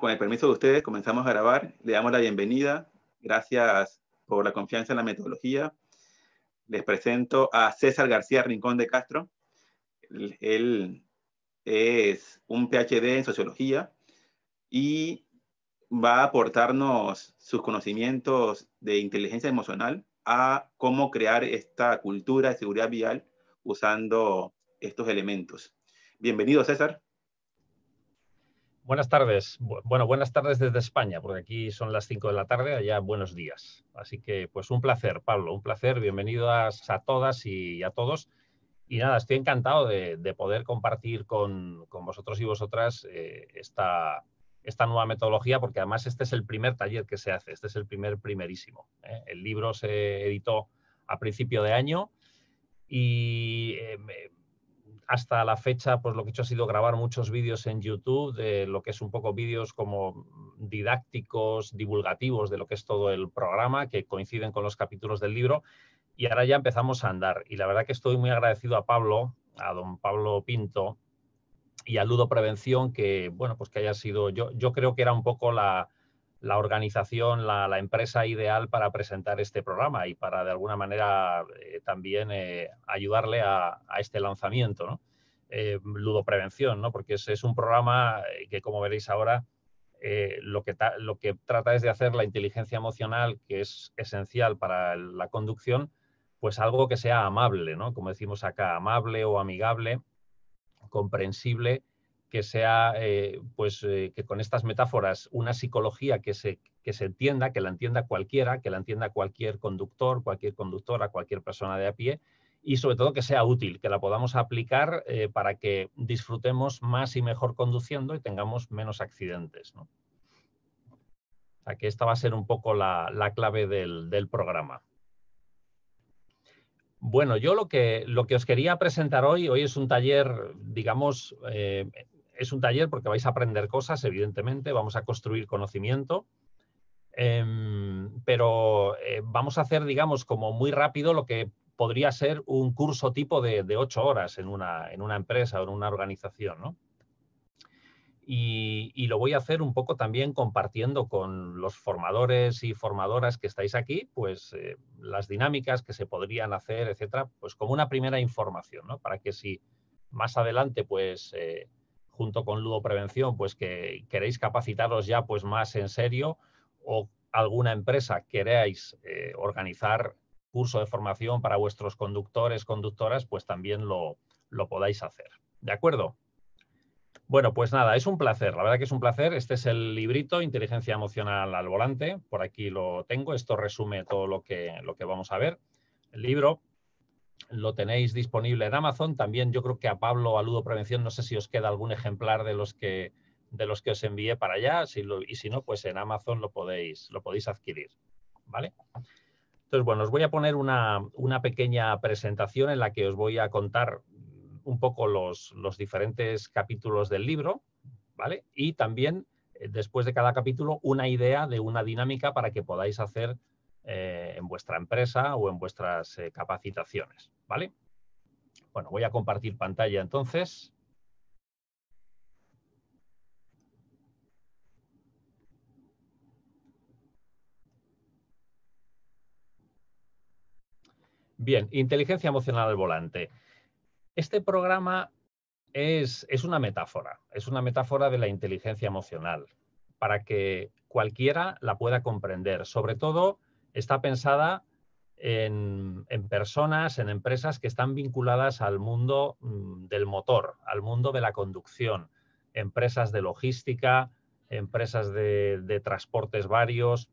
Con el permiso de ustedes, comenzamos a grabar. Le damos la bienvenida. Gracias por la confianza en la metodología. Les presento a César García Rincón de Castro. Él es un PhD en sociología y va a aportarnos sus conocimientos de inteligencia emocional a cómo crear esta cultura de seguridad vial usando estos elementos. Bienvenido, César. Buenas tardes. Bueno, buenas tardes desde España, porque aquí son las 5 de la tarde, allá buenos días. Así que, pues un placer, Pablo, un placer. Bienvenidas a todas y a todos. Y nada, estoy encantado de, poder compartir con, con, vosotros y vosotras eh, esta, esta, nueva metodología, porque además este es el primer taller que se hace, este es el primer primerísimo. ¿eh? El libro se editó a principio de año y... Eh, hasta la fecha, pues lo que he hecho ha sido grabar muchos vídeos en YouTube de lo que es un poco vídeos como didácticos, divulgativos de lo que es todo el programa, que coinciden con los capítulos del libro. Y ahora ya empezamos a andar. Y la verdad que estoy muy agradecido a Pablo, a don Pablo Pinto y a Ludo Prevención, que, bueno, pues que haya sido, yo, yo creo que era un poco la, la organización, la, empresa ideal para presentar este programa y para de alguna manera eh, también eh, ayudarle a, este lanzamiento, ¿no? Eh, prevención Porque es, es, un programa que, como veréis ahora, lo que, lo, que trata es de hacer la inteligencia emocional, que es esencial para la conducción, pues algo que sea amable, ¿no? Como decimos acá, amable o amigable, comprensible que sea, eh, pues, eh, que con estas metáforas, una psicología que se, se entienda, que la entienda cualquiera, que la entienda cualquier conductor, cualquier conductora, cualquier persona de a pie, y sobre todo que sea útil, que la podamos aplicar eh, para que disfrutemos más y mejor conduciendo y tengamos menos accidentes. ¿no? esta va a ser un poco la, clave del, programa. Bueno, yo lo que, lo que os quería presentar hoy, hoy es un taller, digamos, es un taller porque vais a aprender cosas, evidentemente, vamos a construir conocimiento, em, pero eh, vamos a hacer, digamos, como muy rápido lo que podría ser un curso tipo de, ocho horas en una, en una, empresa o en una organización, ¿no? Y, lo voy a hacer un poco también compartiendo con los formadores y formadoras que estáis aquí, pues eh, las dinámicas que se podrían hacer, etcétera, pues como una primera información, ¿no? Para que si más adelante, pues eh, junto con Ludo Prevención, pues que queréis capacitaros ya pues más en serio o alguna empresa queráis eh, organizar curso de formación para vuestros conductores, conductoras, pues también lo, lo podáis hacer. ¿De acuerdo? Bueno, pues nada, es un placer, la verdad que es un placer. Este es el librito Inteligencia Emocional al Volante, por aquí lo tengo, esto resume todo lo que, lo que vamos a ver. El libro lo tenéis disponible en Amazon. También yo creo que a Pablo Aludo Prevención, no sé si os queda algún ejemplar de los que, de los que os envié para allá, y si no, pues en Amazon lo podéis, lo podéis adquirir. ¿Vale? Entonces, bueno, os voy a poner una, pequeña presentación en la que os voy a contar un poco los, los diferentes capítulos del libro, ¿vale? Y también, eh, después de cada capítulo, una idea de una dinámica para que podáis hacer eh, en vuestra empresa o en vuestras eh, capacitaciones, ¿vale? Bueno, voy a compartir pantalla entonces. Bien, inteligencia emocional al volante. Este programa es, una metáfora, es una metáfora de la inteligencia emocional, para que cualquiera la pueda comprender, sobre todo está pensada en, personas, en empresas que están vinculadas al mundo mm, del motor, al mundo de la conducción, empresas de logística, empresas de, transportes varios,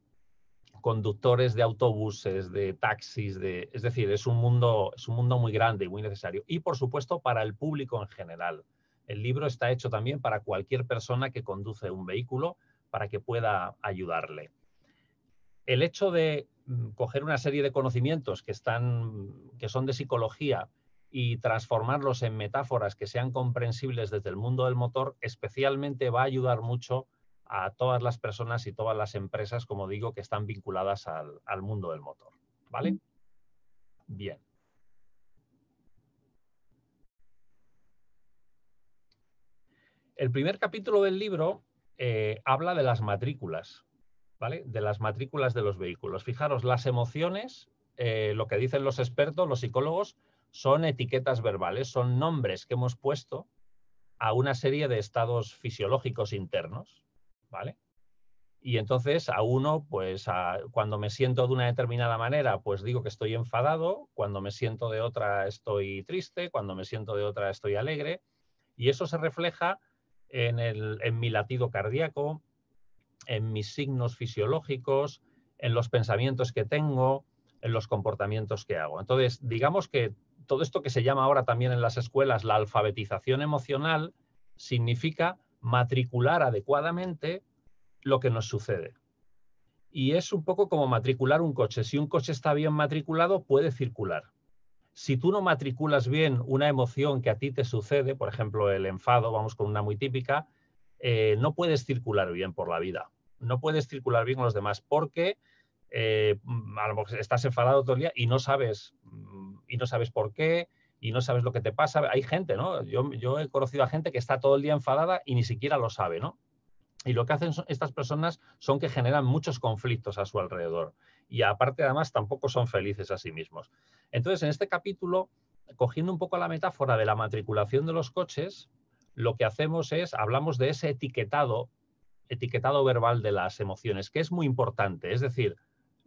conductores de autobuses, de taxis, de, es decir, es un, mundo, es un mundo muy grande y muy necesario. Y por supuesto para el público en general. El libro está hecho también para cualquier persona que conduce un vehículo para que pueda ayudarle. El hecho de Mm, coger una serie de conocimientos que, están, que son de psicología y transformarlos en metáforas que sean comprensibles desde el mundo del motor, especialmente va a ayudar mucho a todas las personas y todas las empresas, como digo, que están vinculadas al, mundo del motor. ¿Vale? Bien. El primer capítulo del libro eh, habla de las matrículas. ¿vale? de las matrículas de los vehículos. Fijaros, las emociones, eh, lo que dicen los expertos, los psicólogos, son etiquetas verbales, son nombres que hemos puesto a una serie de estados fisiológicos internos, ¿vale? Y entonces a uno, pues cuando me siento de una determinada manera, pues digo que estoy enfadado, cuando me siento de otra estoy triste, cuando me siento de otra estoy alegre, y eso se refleja en, en mi latido cardíaco, en mis signos fisiológicos, en los pensamientos que tengo, en los comportamientos que hago. Entonces, digamos que todo esto que se llama ahora también en las escuelas la alfabetización emocional significa matricular adecuadamente lo que nos sucede. Y es un poco como matricular un coche. Si un coche está bien matriculado, puede circular. Si tú no matriculas bien una emoción que a ti te sucede, por ejemplo el enfado, vamos con una muy típica, eh, no puedes circular bien por la vida no puedes circular bien con los demás porque eh, mm, a lo mejor estás enfadado todo el día y no sabes, mm, y no sabes por qué, y no sabes lo que te pasa. Hay gente, ¿no? Yo, he conocido a gente que está todo el día enfadada y ni siquiera lo sabe, ¿no? Y lo que hacen estas personas son que generan muchos conflictos a su alrededor. Y aparte, además, tampoco son felices a sí mismos. Entonces, en este capítulo, cogiendo un poco la metáfora de la matriculación de los coches, lo que hacemos es, hablamos de ese etiquetado etiquetado verbal de las emociones, que es muy importante, es decir,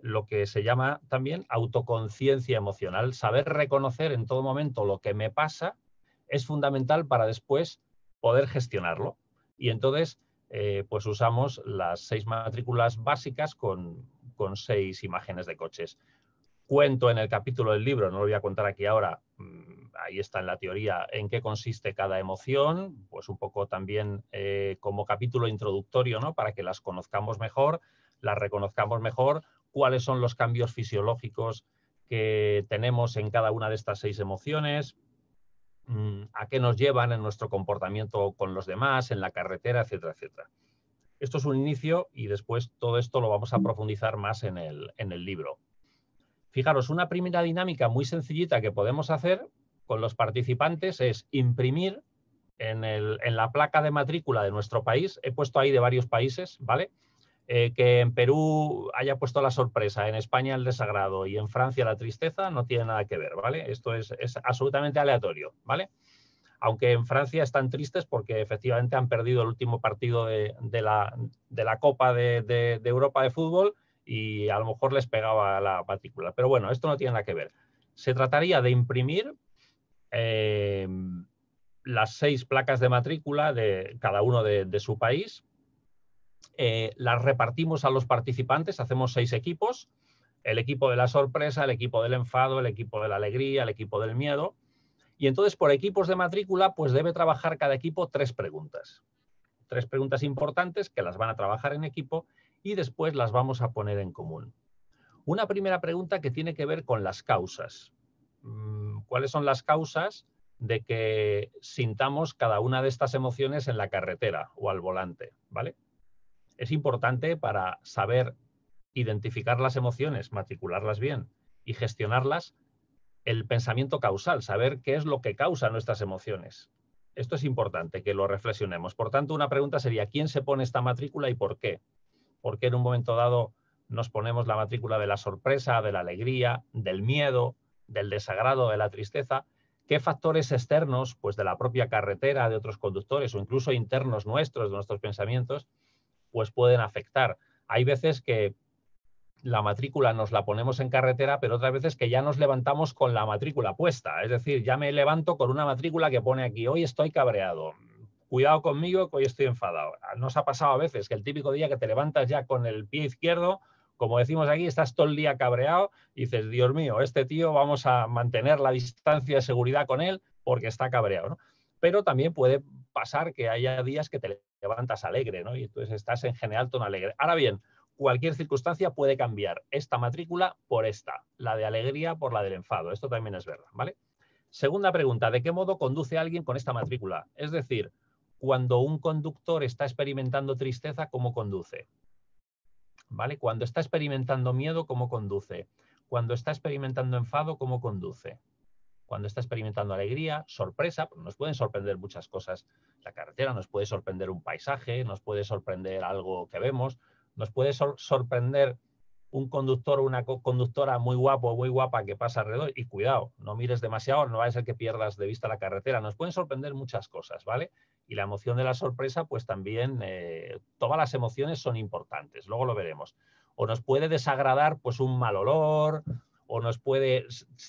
lo que se llama también autoconciencia emocional, saber reconocer en todo momento lo que me pasa es fundamental para después poder gestionarlo. Y entonces, eh, pues usamos las seis matrículas básicas con, con seis imágenes de coches. Cuento en el capítulo del libro, no lo voy a contar aquí ahora, mm, ahí está en la teoría en qué consiste cada emoción, pues un poco también eh, como capítulo introductorio, ¿no? Para que las conozcamos mejor, las reconozcamos mejor, cuáles son los cambios fisiológicos que tenemos en cada una de estas seis emociones, mm, a qué nos llevan en nuestro comportamiento con los demás, en la carretera, etcétera, etcétera. Esto es un inicio y después todo esto lo vamos a profundizar más en el, en el libro. Fijaros, una primera dinámica muy sencillita que podemos hacer con los participantes es imprimir en, la placa de matrícula de nuestro país, he puesto ahí de varios países, ¿vale? Eh, que en Perú haya puesto la sorpresa, en España el desagrado y en Francia la tristeza, no tiene nada que ver, ¿vale? Esto es, absolutamente aleatorio, ¿vale? Aunque en Francia están tristes porque efectivamente han perdido el último partido de, la, de la, Copa de, de Europa de fútbol y a lo mejor les pegaba la matrícula. Pero bueno, esto no tiene nada que ver. Se trataría de imprimir Em, las seis placas de matrícula de cada uno de, su país. Eh, las repartimos a los participantes, hacemos seis equipos, el equipo de la sorpresa, el equipo del enfado, el equipo de la alegría, el equipo del miedo. Y entonces por equipos de matrícula, pues debe trabajar cada equipo tres preguntas. Tres preguntas importantes que las van a trabajar en equipo y después las vamos a poner en común. Una primera pregunta que tiene que ver con las causas mm, cuáles son las causas de que sintamos cada una de estas emociones en la carretera o al volante, ¿vale? Es importante para saber identificar las emociones, matricularlas bien y gestionarlas, el pensamiento causal, saber qué es lo que causa nuestras emociones. Esto es importante que lo reflexionemos. Por tanto, una pregunta sería, ¿quién se pone esta matrícula y por qué? ¿Por qué en un momento dado nos ponemos la matrícula de la sorpresa, de la alegría, del miedo, del desagrado, de la tristeza, qué factores externos, pues de la propia carretera, de otros conductores o incluso internos nuestros, de nuestros pensamientos, pues pueden afectar. Hay veces que la matrícula nos la ponemos en carretera, pero otras veces que ya nos levantamos con la matrícula puesta. Es decir, ya me levanto con una matrícula que pone aquí, hoy estoy cabreado, cuidado conmigo que hoy estoy enfadado. Nos ha pasado a veces que el típico día que te levantas ya con el pie izquierdo como decimos aquí, estás todo el día cabreado y dices, Dios mío, este tío vamos a mantener la distancia de seguridad con él porque está cabreado, Pero también puede pasar que haya días que te levantas alegre, ¿no? Y entonces estás en general tono alegre. Ahora bien, cualquier circunstancia puede cambiar esta matrícula por esta, la de alegría por la del enfado. Esto también es verdad, ¿vale? Segunda pregunta, ¿de qué modo conduce alguien con esta matrícula? Es decir, cuando un conductor está experimentando tristeza, ¿cómo conduce? ¿vale? Cuando está experimentando miedo, ¿cómo conduce? Cuando está experimentando enfado, ¿cómo conduce? Cuando está experimentando alegría, sorpresa, pues nos pueden sorprender muchas cosas. La carretera nos puede sorprender un paisaje, nos puede sorprender algo que vemos, nos puede sorprender un conductor o una conductora muy guapo o muy guapa que pasa alrededor. Y cuidado, no mires demasiado, no va a ser que pierdas de vista la carretera. Nos pueden sorprender muchas cosas, ¿vale? Y la emoción de la sorpresa, pues también eh, todas las emociones son importantes, luego lo veremos. O nos puede desagradar pues un mal olor, o nos puede,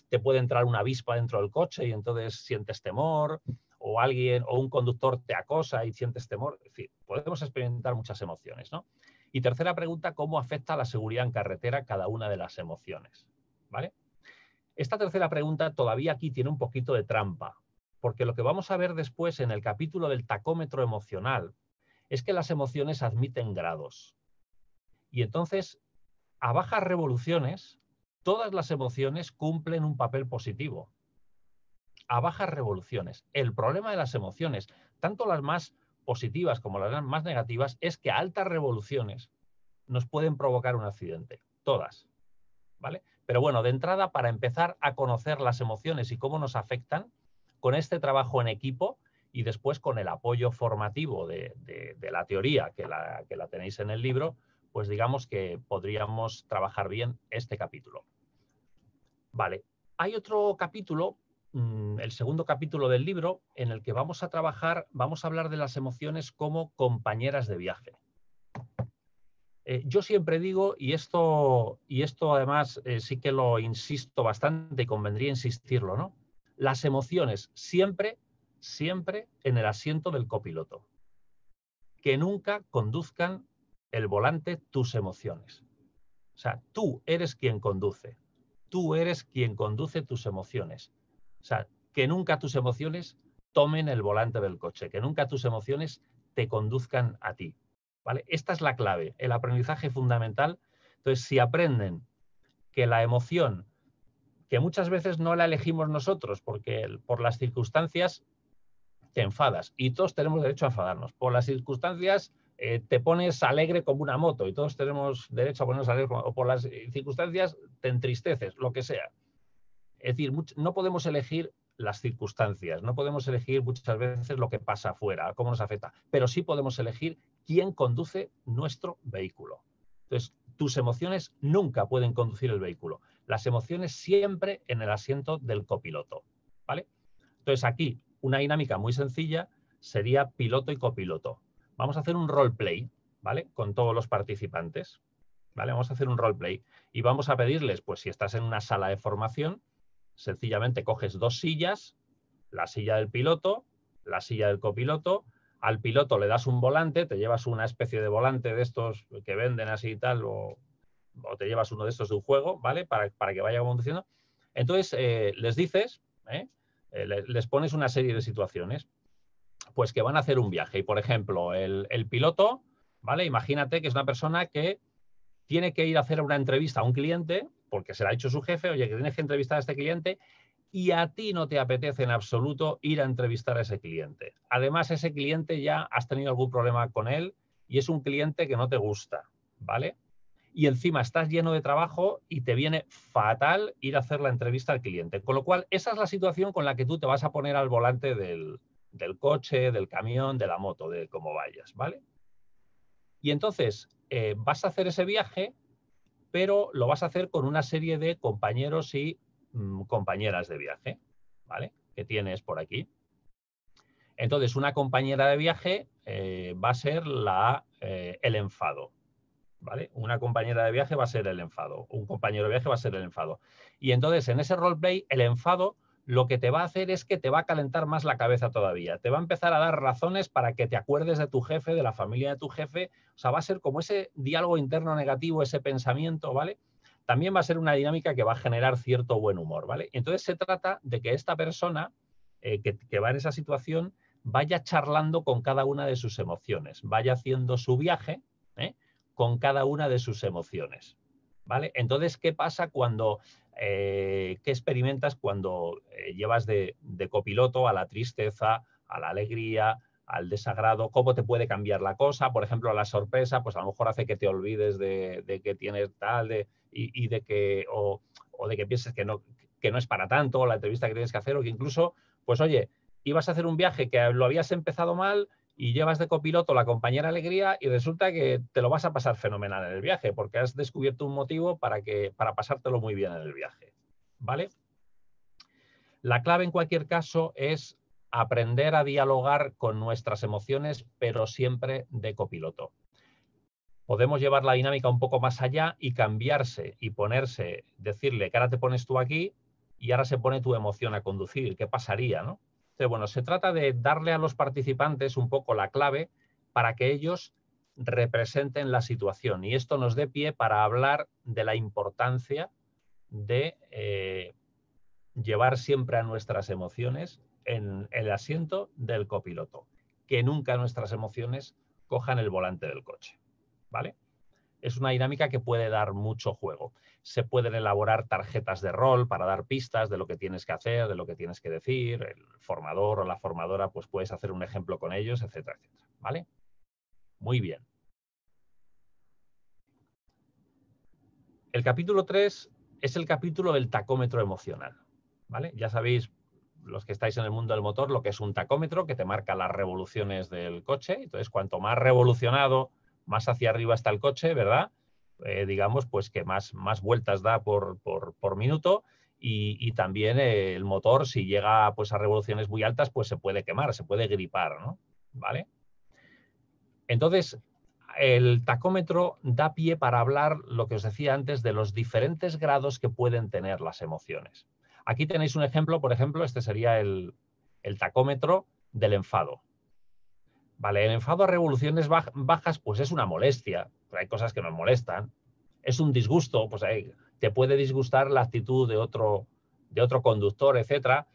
te puede entrar una avispa dentro del coche y entonces sientes temor, o alguien, o un conductor te acosa y sientes temor. En fin, podemos experimentar muchas emociones, ¿no? Y tercera pregunta, ¿cómo afecta la seguridad en carretera cada una de las emociones? ¿Vale? Esta tercera pregunta todavía aquí tiene un poquito de trampa, porque lo que vamos a ver después en el capítulo del tacómetro emocional es que las emociones admiten grados. Y entonces, a bajas revoluciones, todas las emociones cumplen un papel positivo. A bajas revoluciones. El problema de las emociones, tanto las más positivas como las más negativas, es que a altas revoluciones nos pueden provocar un accidente. Todas. ¿Vale? Pero bueno, de entrada, para empezar a conocer las emociones y cómo nos afectan, con este trabajo en equipo y después con el apoyo formativo de, la teoría que la, tenéis en el libro, pues digamos que podríamos trabajar bien este capítulo. Vale, hay otro capítulo, mm, el segundo capítulo del libro, en el que vamos a trabajar, vamos a hablar de las emociones como compañeras de viaje. Eh, yo siempre digo, y esto, y esto además eh, sí que lo insisto bastante y convendría insistirlo, ¿no? las emociones siempre, siempre en el asiento del copiloto. Que nunca conduzcan el volante tus emociones. O sea, tú eres quien conduce. Tú eres quien conduce tus emociones. O sea, que nunca tus emociones tomen el volante del coche, que nunca tus emociones te conduzcan a ti. ¿vale? Esta es la clave, el aprendizaje fundamental. Entonces, si aprenden que la emoción que muchas veces no la elegimos nosotros, porque por las circunstancias te enfadas y todos tenemos derecho a enfadarnos. Por las circunstancias eh, te pones alegre como una moto y todos tenemos derecho a ponernos alegre, o por las circunstancias te entristeces, lo que sea. Es decir, no podemos elegir las circunstancias, no podemos elegir muchas veces lo que pasa afuera, cómo nos afecta, pero sí podemos elegir quién conduce nuestro vehículo. Entonces, tus emociones nunca pueden conducir el vehículo las emociones siempre en el asiento del copiloto. ¿vale? Entonces aquí una dinámica muy sencilla sería piloto y copiloto. Vamos a hacer un roleplay, ¿vale? Con todos los participantes, ¿vale? Vamos a hacer un roleplay y vamos a pedirles, pues si estás en una sala de formación, sencillamente coges dos sillas, la silla del piloto, la silla del copiloto, al piloto le das un volante, te llevas una especie de volante de estos que venden así y tal, o o te llevas uno de estos de un juego, ¿vale? Para, que vaya conduciendo. Entonces, eh, les dices, ¿eh? eh les, pones una serie de situaciones, pues que van a hacer un viaje. Y, por ejemplo, el, el piloto, ¿vale? Imagínate que es una persona que tiene que ir a hacer una entrevista a un cliente, porque se la ha hecho su jefe, oye, que tienes que entrevistar a este cliente, y a ti no te apetece en absoluto ir a entrevistar a ese cliente. Además, ese cliente ya has tenido algún problema con él y es un cliente que no te gusta, ¿vale? y encima estás lleno de trabajo y te viene fatal ir a hacer la entrevista al cliente. Con lo cual, esa es la situación con la que tú te vas a poner al volante del, coche, del camión, de la moto, de cómo vayas, ¿vale? Y entonces eh, vas a hacer ese viaje, pero lo vas a hacer con una serie de compañeros y mm, compañeras de viaje, ¿vale? Que tienes por aquí. Entonces, una compañera de viaje eh, va a ser la, eh, el enfado, ¿vale? Una compañera de viaje va a ser el enfado, un compañero de viaje va a ser el enfado. Y entonces en ese roleplay el enfado lo que te va a hacer es que te va a calentar más la cabeza todavía, te va a empezar a dar razones para que te acuerdes de tu jefe, de la familia de tu jefe, o sea, va a ser como ese diálogo interno negativo, ese pensamiento, ¿vale? También va a ser una dinámica que va a generar cierto buen humor, ¿vale? Entonces se trata de que esta persona eh, que va en esa situación vaya charlando con cada una de sus emociones, vaya haciendo su viaje, con cada una de sus emociones. ¿Vale? Entonces, ¿qué pasa cuando, eh, qué experimentas cuando eh, llevas de, copiloto a la tristeza, a la alegría, al desagrado? ¿Cómo te puede cambiar la cosa? Por ejemplo, la sorpresa, pues a lo mejor hace que te olvides de, que tienes tal y, de que, o, de que pienses que no, que no es para tanto, la entrevista que tienes que hacer, o que incluso, pues oye, ibas a hacer un viaje que lo habías empezado mal y llevas de copiloto la compañera Alegría y resulta que te lo vas a pasar fenomenal en el viaje, porque has descubierto un motivo para, que, para pasártelo muy bien en el viaje. ¿Vale? La clave en cualquier caso es aprender a dialogar con nuestras emociones, pero siempre de copiloto. Podemos llevar la dinámica un poco más allá y cambiarse y ponerse, decirle que ahora te pones tú aquí y ahora se pone tu emoción a conducir, ¿qué pasaría? ¿no? bueno, se trata de darle a los participantes un poco la clave para que ellos representen la situación. Y esto nos dé pie para hablar de la importancia de eh, llevar siempre a nuestras emociones en el asiento del copiloto, que nunca nuestras emociones cojan el volante del coche. ¿Vale? Es una dinámica que puede dar mucho juego se pueden elaborar tarjetas de rol para dar pistas de lo que tienes que hacer, de lo que tienes que decir, el formador o la formadora, pues puedes hacer un ejemplo con ellos, etcétera, etcétera. ¿Vale? Muy bien. El capítulo 3 es el capítulo del tacómetro emocional. ¿Vale? Ya sabéis, los que estáis en el mundo del motor, lo que es un tacómetro que te marca las revoluciones del coche. Entonces, cuanto más revolucionado, más hacia arriba está el coche, ¿verdad? Eh, digamos, pues que más, más vueltas da por, minuto. Y, también el motor, si llega pues, a revoluciones muy altas, pues se puede quemar, se puede gripar, ¿no? ¿Vale? Entonces, el tacómetro da pie para hablar lo que os decía antes de los diferentes grados que pueden tener las emociones. Aquí tenéis un ejemplo, por ejemplo, este sería el, el tacómetro del enfado. Vale, el enfado a revoluciones bajas, pues es una molestia. Hay cosas que nos molestan. Es un disgusto, pues te puede disgustar la actitud de otro, de otro conductor, etc.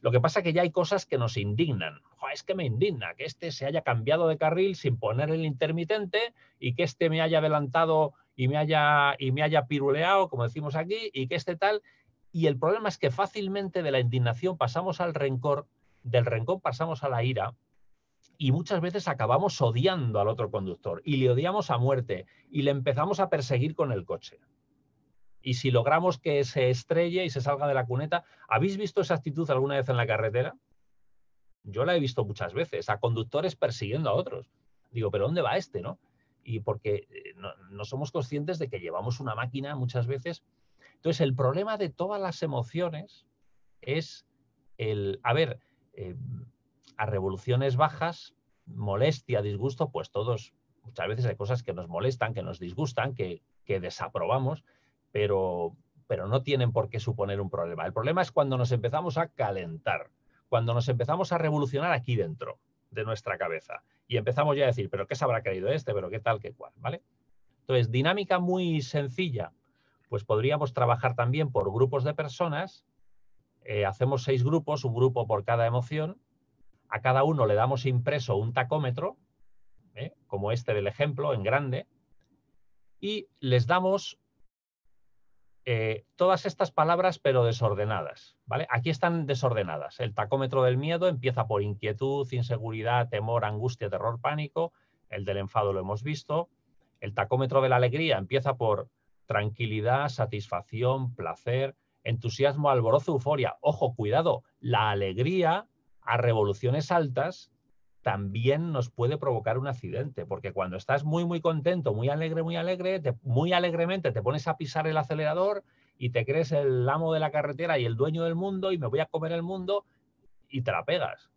Lo que pasa es que ya hay cosas que nos indignan. es que me indigna que este se haya cambiado de carril sin poner el intermitente y que este me haya adelantado y me haya, y me haya piruleado, como decimos aquí, y que este tal. Y el problema es que fácilmente de la indignación pasamos al rencor, del rencor pasamos a la ira, y muchas veces acabamos odiando al otro conductor y le odiamos a muerte y le empezamos a perseguir con el coche. Y si logramos que se estrelle y se salga de la cuneta, ¿habéis visto esa actitud alguna vez en la carretera? Yo la he visto muchas veces, a conductores persiguiendo a otros. Digo, pero ¿dónde va este, no? Y porque eh, no, somos conscientes de que llevamos una máquina muchas veces. Entonces, el problema de todas las emociones es el, a ver, eh, a revoluciones bajas, molestia, disgusto, pues todos, muchas veces hay cosas que nos molestan, que nos disgustan, que, desaprobamos, pero, pero no tienen por qué suponer un problema. El problema es cuando nos empezamos a calentar, cuando nos empezamos a revolucionar aquí dentro de nuestra cabeza y empezamos ya a decir, pero ¿qué se habrá creído este? ¿Pero qué tal? ¿Qué cual? ¿Vale? Entonces, dinámica muy sencilla, pues podríamos trabajar también por grupos de personas. Eh, hacemos seis grupos, un grupo por cada emoción, a cada uno le damos impreso un tacómetro, ¿eh? como este del ejemplo, en grande, y les damos eh, todas estas palabras, pero desordenadas. ¿vale? Aquí están desordenadas. El tacómetro del miedo empieza por inquietud, inseguridad, temor, angustia, terror, pánico. El del enfado lo hemos visto. El tacómetro de la alegría empieza por tranquilidad, satisfacción, placer, entusiasmo, alborozo, euforia. Ojo, cuidado, la alegría a revoluciones altas también nos puede provocar un accidente, porque cuando estás muy, muy contento, muy alegre, muy alegre, muy alegremente te pones a pisar el acelerador y te crees el amo de la carretera y el dueño del mundo y me voy a comer el mundo y te la pegas.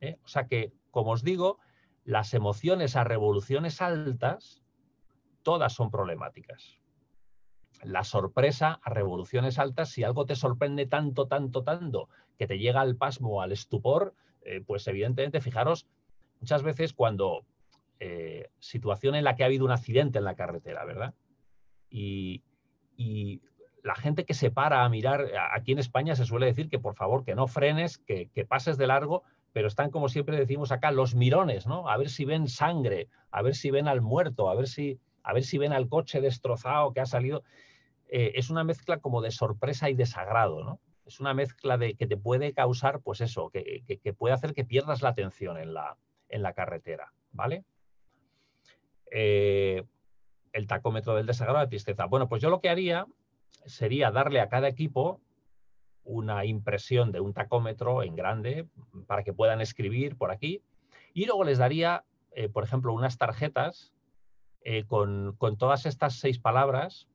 ¿eh? O sea que, como os digo, las emociones a revoluciones altas, todas son problemáticas la sorpresa a revoluciones altas, si algo te sorprende tanto, tanto, tanto, que te llega al pasmo, al estupor, eh, pues evidentemente, fijaros, muchas veces cuando eh, situación en la que ha habido un accidente en la carretera, ¿verdad? Y, la gente que se para a mirar, aquí en España se suele decir que por favor que no frenes, que, que pases de largo, pero están como siempre decimos acá los mirones, ¿no? A ver si ven sangre, a ver si ven al muerto, a ver si a ver si ven al coche destrozado que ha salido. Eh, es una mezcla como de sorpresa y desagrado, ¿no? Es una mezcla de que te puede causar, pues eso, que, puede hacer que pierdas la atención en la, en la carretera, ¿vale? Eh, el tacómetro del desagrado de tristeza. Bueno, pues yo lo que haría sería darle a cada equipo una impresión de un tacómetro en grande para que puedan escribir por aquí y luego les daría, eh, por ejemplo, unas tarjetas eh, con, todas estas seis palabras,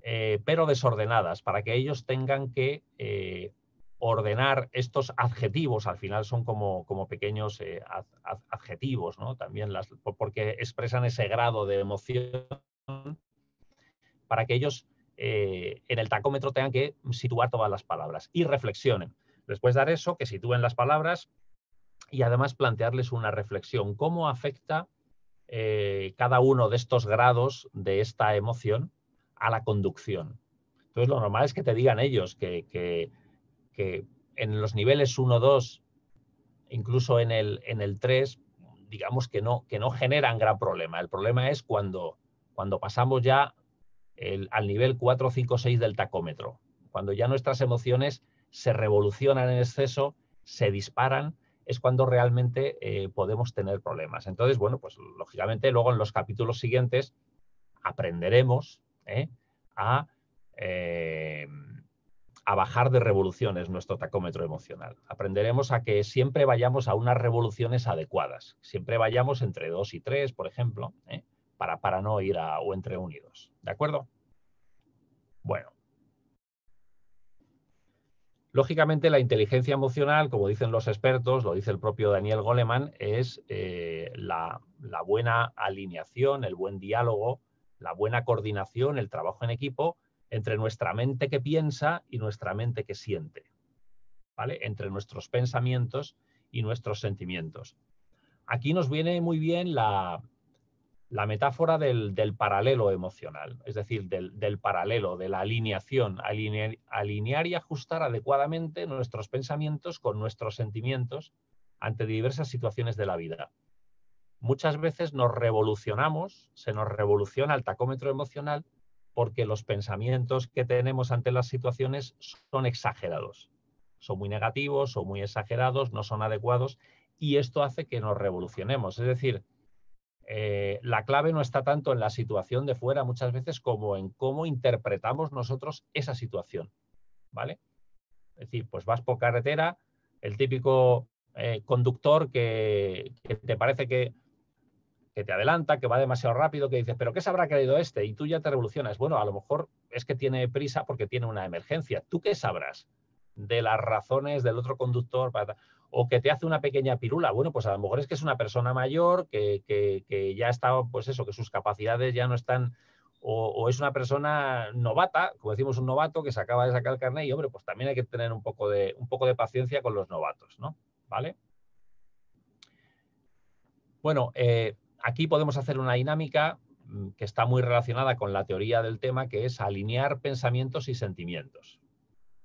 eh, pero desordenadas, para que ellos tengan que eh, ordenar estos adjetivos, al final son como, pequeños adjetivos, También las, porque expresan ese grado de emoción, para que ellos en el tacómetro tengan que situar todas las palabras y reflexionen. Después dar eso, que sitúen las palabras y además plantearles una reflexión. ¿Cómo afecta eh, cada uno de estos grados de esta emoción a la conducción. Entonces, lo normal es que te digan ellos que, que, en los niveles 1, 2, incluso en el, en el 3, digamos que no, que no generan gran problema. El problema es cuando, cuando pasamos ya al nivel 4, 5, 6 del tacómetro, cuando ya nuestras emociones se revolucionan en exceso, se disparan es cuando realmente eh, podemos tener problemas. Entonces, bueno, pues lógicamente luego en los capítulos siguientes aprenderemos ¿eh? Eh, a, bajar de revoluciones nuestro tacómetro emocional. Aprenderemos a que siempre vayamos a unas revoluciones adecuadas. Siempre vayamos entre dos y tres, por ejemplo, para, para no ir a o entre unidos. ¿De acuerdo? Bueno, Lógicamente, la inteligencia emocional, como dicen los expertos, lo dice el propio Daniel Goleman, es eh, la, la, buena alineación, el buen diálogo, la buena coordinación, el trabajo en equipo entre nuestra mente que piensa y nuestra mente que siente, ¿vale? Entre nuestros pensamientos y nuestros sentimientos. Aquí nos viene muy bien la, la metáfora del, paralelo emocional, es decir, del, paralelo, de la alineación, alinear, alinear, y ajustar adecuadamente nuestros pensamientos con nuestros sentimientos ante diversas situaciones de la vida. Muchas veces nos revolucionamos, se nos revoluciona el tacómetro emocional porque los pensamientos que tenemos ante las situaciones son exagerados, son muy negativos, son muy exagerados, no son adecuados y esto hace que nos revolucionemos, es decir, eh, la clave no está tanto en la situación de fuera muchas veces como en cómo interpretamos nosotros esa situación, ¿vale? Es decir, pues vas por carretera, el típico eh, conductor que, te parece que, te adelanta, que va demasiado rápido, que dices, pero ¿qué se habrá creído este? Y tú ya te revolucionas. Bueno, a lo mejor es que tiene prisa porque tiene una emergencia. ¿Tú qué sabrás? de las razones del otro conductor, o que te hace una pequeña pirula. Bueno, pues a lo mejor es que es una persona mayor que, que, que ya está, pues eso, que sus capacidades ya no están, o, es una persona novata, como decimos, un novato que se acaba de sacar el carnet y, hombre, pues también hay que tener un poco de, un poco de paciencia con los novatos, ¿no? ¿Vale? Bueno, eh, aquí podemos hacer una dinámica mm, que está muy relacionada con la teoría del tema, que es alinear pensamientos y sentimientos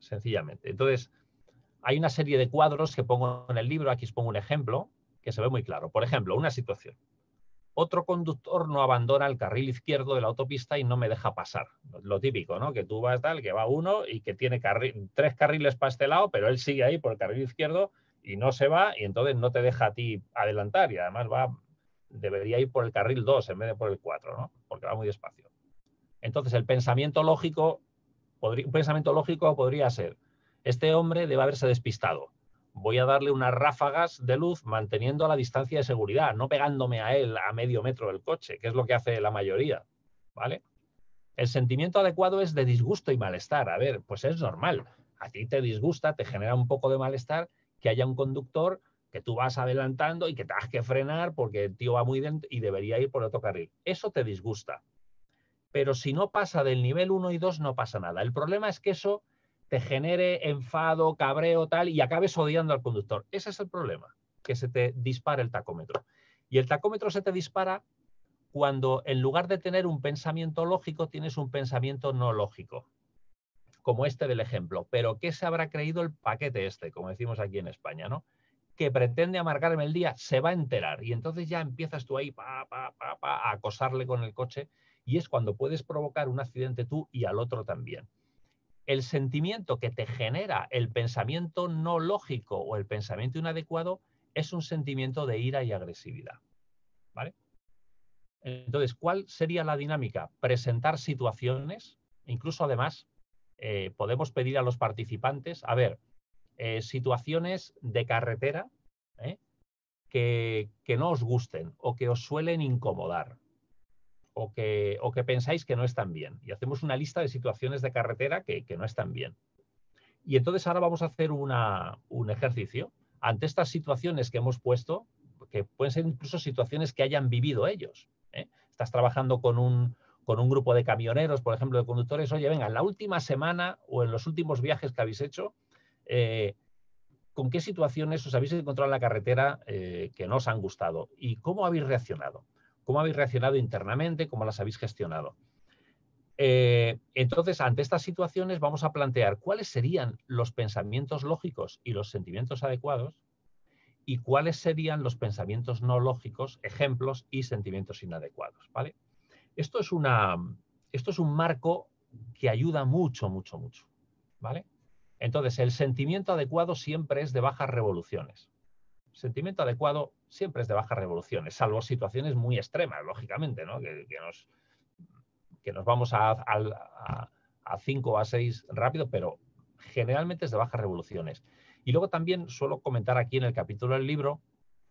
sencillamente. Entonces, hay una serie de cuadros que pongo en el libro, aquí os pongo un ejemplo, que se ve muy claro. Por ejemplo, una situación. Otro conductor no abandona el carril izquierdo de la autopista y no me deja pasar. Lo típico, ¿no? Que tú vas tal, que va uno y que tiene tres carriles para este lado, pero él sigue ahí por el carril izquierdo y no se va y entonces no te deja a ti adelantar y además va, debería ir por el carril 2 en vez de por el 4, ¿no? Porque va muy despacio. Entonces el pensamiento lógico un pensamiento lógico podría ser, este hombre debe haberse despistado. Voy a darle unas ráfagas de luz manteniendo la distancia de seguridad, no pegándome a él a medio metro del coche, que es lo que hace la mayoría. ¿Vale? El sentimiento adecuado es de disgusto y malestar. A ver, pues es normal. A ti te disgusta, te genera un poco de malestar que haya un conductor que tú vas adelantando y que te has que frenar porque el tío va muy dentro y debería ir por otro carril. Eso te disgusta pero si no pasa del nivel 1 y 2 no pasa nada. El problema es que eso te genere enfado, cabreo, tal, y acabes odiando al conductor. Ese es el problema, que se te dispara el tacómetro. Y el tacómetro se te dispara cuando en lugar de tener un pensamiento lógico, tienes un pensamiento no lógico, como este del ejemplo. Pero ¿qué se habrá creído el paquete este, como decimos aquí en España, ¿no? Que pretende amargarme el día, se va a enterar. Y entonces ya empiezas tú ahí pa, pa, pa, pa, a acosarle con el coche y es cuando puedes provocar un accidente tú y al otro también. El sentimiento que te genera el pensamiento no lógico o el pensamiento inadecuado es un sentimiento de ira y agresividad. ¿Vale? Entonces, ¿cuál sería la dinámica? Presentar situaciones, incluso además eh, podemos pedir a los participantes, a ver, eh, situaciones de carretera ¿eh? que no os gusten o que os suelen incomodar o que, pensáis que no están bien. Y hacemos una lista de situaciones de carretera que, no están bien. Y entonces ahora vamos a hacer un ejercicio ante estas situaciones que hemos puesto, que pueden ser incluso situaciones que hayan vivido ellos. ¿eh? Estás trabajando con un, con un grupo de camioneros, por ejemplo, de conductores, oye, venga, en la última semana o en los últimos viajes que habéis hecho, eh, ¿con qué situaciones os habéis encontrado en la carretera eh, que no os han gustado? ¿Y cómo habéis reaccionado? cómo habéis reaccionado internamente, cómo las habéis gestionado. Eh, entonces, ante estas situaciones vamos a plantear cuáles serían los pensamientos lógicos y los sentimientos adecuados y cuáles serían los pensamientos no lógicos, ejemplos y sentimientos inadecuados. ¿vale? Esto, es una, esto es un marco que ayuda mucho, mucho, mucho. ¿vale? Entonces, el sentimiento adecuado siempre es de bajas revoluciones sentimiento adecuado siempre es de bajas revoluciones, salvo situaciones muy extremas, lógicamente, ¿no? que, nos, vamos a, 5 cinco o a seis rápido, pero generalmente es de bajas revoluciones. Y luego también suelo comentar aquí en el capítulo del libro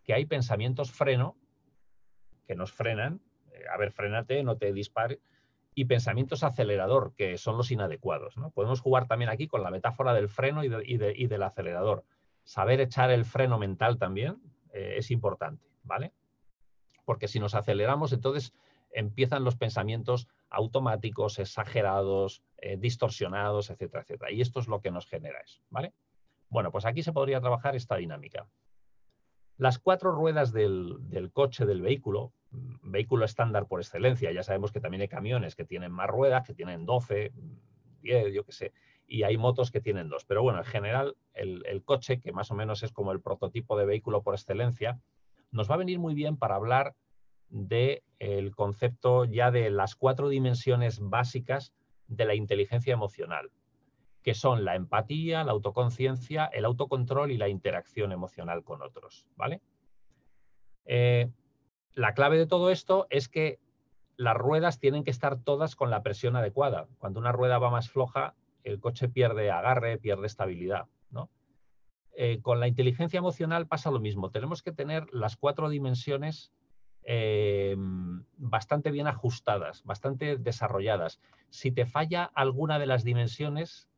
que hay pensamientos freno, que nos frenan, eh, a ver, frénate, no te dispares, y pensamientos acelerador, que son los inadecuados. ¿no? Podemos jugar también aquí con la metáfora del freno y del acelerador saber echar el freno mental también eh, es importante, ¿vale? Porque si nos aceleramos, entonces empiezan los pensamientos automáticos, exagerados, eh, distorsionados, etcétera, etcétera. Y esto es lo que nos genera eso, ¿vale? Bueno, pues aquí se podría trabajar esta dinámica. Las cuatro ruedas del, del coche, del vehículo, mm, vehículo estándar por excelencia, ya sabemos que también hay camiones que tienen más ruedas, que tienen 12, 10, yo qué sé, y hay motos que tienen dos. Pero bueno, en general, el, coche, que más o menos es como el prototipo de vehículo por excelencia, nos va a venir muy bien para hablar del concepto ya de las cuatro dimensiones básicas de la inteligencia emocional, que son la empatía, la autoconciencia, el autocontrol y la interacción emocional con otros. ¿vale? Eh, la clave de todo esto es que las ruedas tienen que estar todas con la presión adecuada. Cuando una rueda va más floja, el coche pierde agarre, pierde estabilidad. ¿no? Eh, con la inteligencia emocional pasa lo mismo. Tenemos que tener las cuatro dimensiones eh, bastante bien ajustadas, bastante desarrolladas. Si te falla alguna de las dimensiones,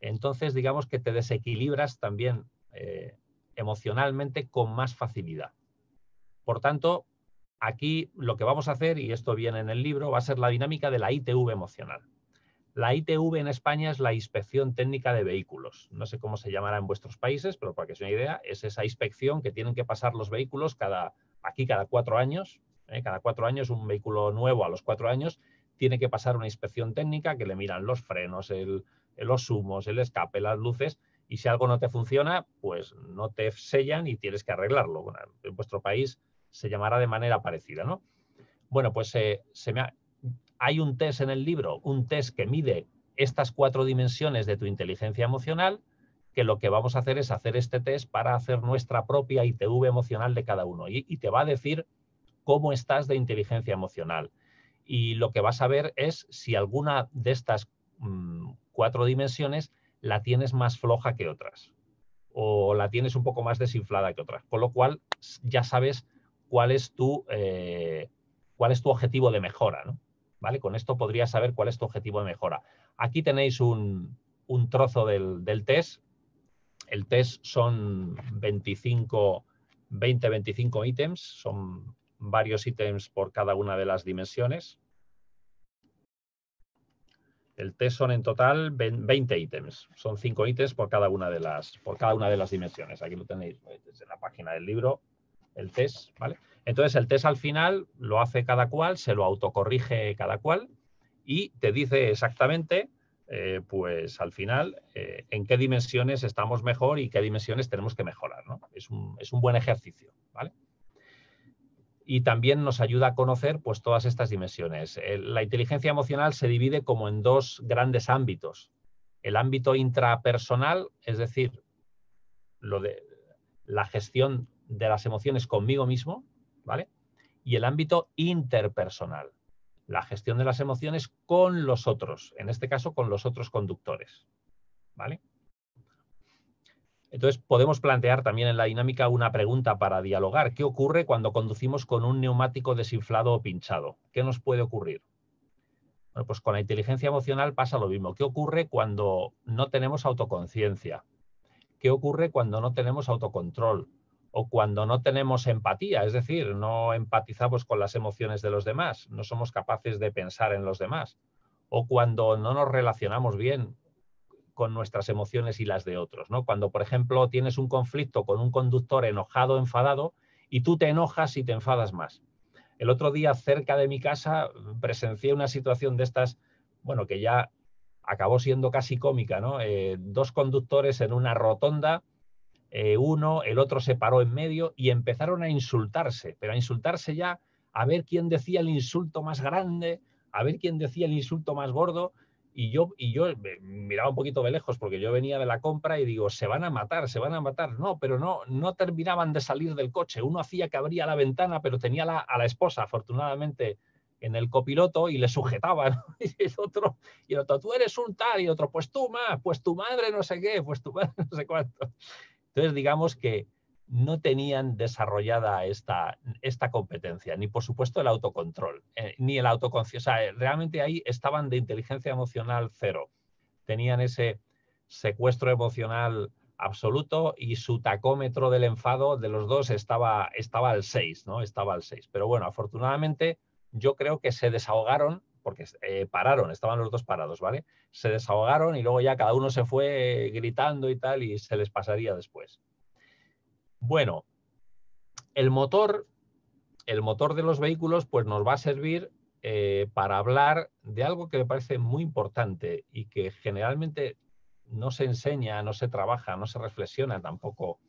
entonces digamos que te desequilibras también eh, emocionalmente con más facilidad. Por tanto, aquí lo que vamos a hacer, y esto viene en el libro, va a ser la dinámica de la ITV emocional. La ITV en España es la inspección técnica de vehículos. No sé cómo se llamará en vuestros países, pero para que sea una idea, es esa inspección que tienen que pasar los vehículos cada, aquí cada cuatro años. ¿eh? Cada cuatro años, un vehículo nuevo a los cuatro años tiene que pasar una inspección técnica que le miran los frenos, eh, los humos, el escape, las luces. Y si algo no te funciona, pues no te sellan y tienes que arreglarlo. en vuestro país se llamará de manera parecida, ¿no? Bueno, pues eh, se me ha, hay un test en el libro, un test que mide estas cuatro dimensiones de tu inteligencia emocional, que lo que vamos a hacer es hacer este test para hacer nuestra propia ITV emocional de cada uno. Y, te va a decir cómo estás de inteligencia emocional. Y lo que vas a ver es si alguna de estas mm, cuatro dimensiones la tienes más floja que otras o la tienes un poco más desinflada que otras. Con lo cual ya sabes cuál es tu, eh, cuál es tu objetivo de mejora. ¿no? Con esto podrías saber cuál es tu objetivo de mejora. Aquí tenéis un, trozo del, test. El test son 25, 20, 25 ítems, son varios ítems por cada una de las dimensiones. El test son en total 20 ítems, son 5 ítems por cada una de las, por cada una de las dimensiones. Aquí lo tenéis en la página del libro, el test, ¿vale? Entonces el test al final lo hace cada cual, se lo autocorrige cada cual y te dice exactamente, eh, pues al final, eh, en qué dimensiones estamos mejor y qué dimensiones tenemos que mejorar, ¿no? Es un, es un buen ejercicio, ¿vale? y también nos ayuda a conocer pues, todas estas dimensiones. Eh, la inteligencia emocional se divide como en dos grandes ámbitos. El ámbito intrapersonal, es decir, lo de la gestión de las emociones conmigo mismo, ¿vale? Y el ámbito interpersonal, la gestión de las emociones con los otros, en este caso con los otros conductores, ¿vale? Entonces podemos plantear también en la dinámica una pregunta para dialogar. ¿Qué ocurre cuando conducimos con un neumático desinflado o pinchado? ¿Qué nos puede ocurrir? Bueno, pues con la inteligencia emocional pasa lo mismo. ¿Qué ocurre cuando no tenemos autoconciencia? ¿Qué ocurre cuando no tenemos autocontrol? o cuando no tenemos empatía, es decir, no empatizamos con las emociones de los demás, no somos capaces de pensar en los demás, o cuando no nos relacionamos bien con nuestras emociones y las de otros, ¿no? Cuando, por ejemplo, tienes un conflicto con un conductor enojado, enfadado, y tú te enojas y te enfadas más. El otro día, cerca de mi casa, presencié una situación de estas, bueno, que ya acabó siendo casi cómica, ¿no? Eh, dos conductores en una rotonda, eh, uno, el otro se paró en medio y empezaron a insultarse, pero a insultarse ya, a ver quién decía el insulto más grande, a ver quién decía el insulto más gordo. Y yo, y yo miraba un poquito de lejos porque yo venía de la compra y digo, se van a matar, se van a matar. No, pero no, no terminaban de salir del coche. Uno hacía que abría la ventana, pero tenía a la esposa, afortunadamente, en el copiloto y le sujetaban Y, el otro, y el otro, tú eres un tal, y el otro, pues tú más, pues tu madre no sé qué, pues tu madre no sé cuánto. Entonces, digamos que no tenían desarrollada esta, esta competencia, ni por supuesto el autocontrol, eh, ni el autoconciencia. O sea, eh, realmente ahí estaban de inteligencia emocional cero. Tenían ese secuestro emocional absoluto y su tacómetro del enfado de los dos estaba, estaba al 6, ¿no? Estaba al 6. Pero bueno, afortunadamente yo creo que se desahogaron porque eh, pararon, estaban los dos parados, ¿vale? Se desahogaron y luego ya cada uno se fue gritando y tal y se les pasaría después. Bueno, el motor, el motor de los vehículos, pues nos va a servir eh, para hablar de algo que me parece muy importante y que generalmente no se enseña, no se trabaja, no se reflexiona tampoco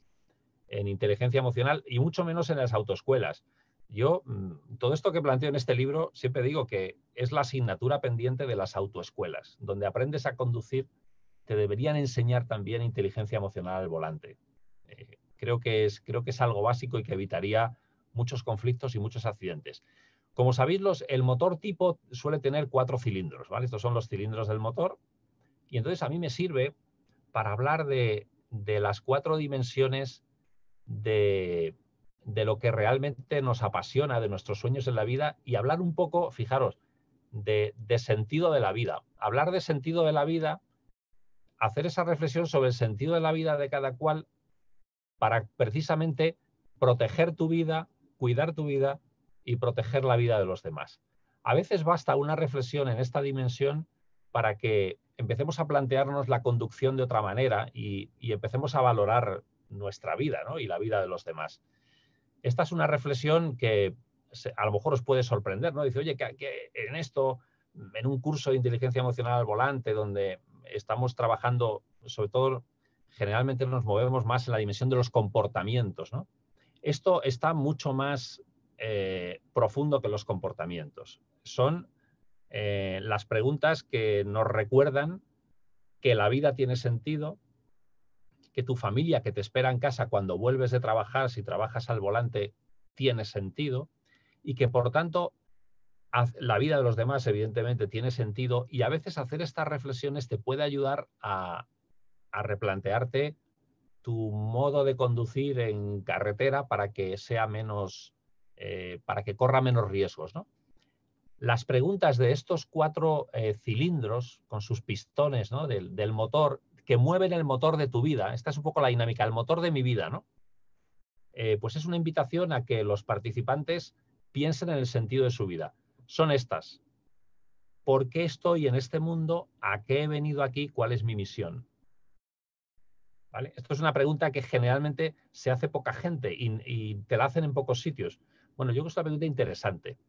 en inteligencia emocional y mucho menos en las autoescuelas. Yo, mm, todo esto que planteo en este libro, siempre digo que es la asignatura pendiente de las autoescuelas, donde aprendes a conducir, te deberían enseñar también inteligencia emocional al volante. Eh, creo, que es, creo que es algo básico y que evitaría muchos conflictos y muchos accidentes. Como sabéis, el motor tipo suele tener cuatro cilindros, ¿vale? Estos son los cilindros del motor. Y entonces a mí me sirve para hablar de las cuatro dimensiones de, de lo que realmente nos apasiona, de nuestros sueños en la vida y hablar un poco, fijaros, de, sentido de la vida. Hablar de sentido de la vida, hacer esa reflexión sobre el sentido de la vida de cada cual para precisamente proteger tu vida, cuidar tu vida y proteger la vida de los demás. A veces basta una reflexión en esta dimensión para que empecemos a plantearnos la conducción de otra manera y, empecemos a valorar nuestra vida ¿no? y la vida de los demás esta es una reflexión que a lo mejor os puede sorprender, ¿no? Dice, oye, que, en esto, en un curso de inteligencia emocional al volante, donde estamos trabajando, sobre todo, generalmente nos movemos más en la dimensión de los comportamientos, ¿no? Esto está mucho más eh, profundo que los comportamientos. Son eh, las preguntas que nos recuerdan que la vida tiene sentido, tu familia que te espera en casa cuando vuelves de trabajar, si trabajas al volante, tiene sentido y que por tanto la vida de los demás evidentemente tiene sentido y a veces hacer estas reflexiones te puede ayudar a, replantearte tu modo de conducir en carretera para que sea menos, eh, para que corra menos riesgos. ¿no? Las preguntas de estos cuatro eh, cilindros con sus pistones ¿no? del, del, motor que mueven el motor de tu vida. Esta es un poco la dinámica, el motor de mi vida, ¿no? Eh, pues es una invitación a que los participantes piensen en el sentido de su vida. Son estas. ¿Por qué estoy en este mundo? ¿A qué he venido aquí? ¿Cuál es mi misión? Esto es una pregunta que generalmente se hace poca gente y, y te la hacen en pocos sitios. Bueno, yo creo que es una pregunta interesante.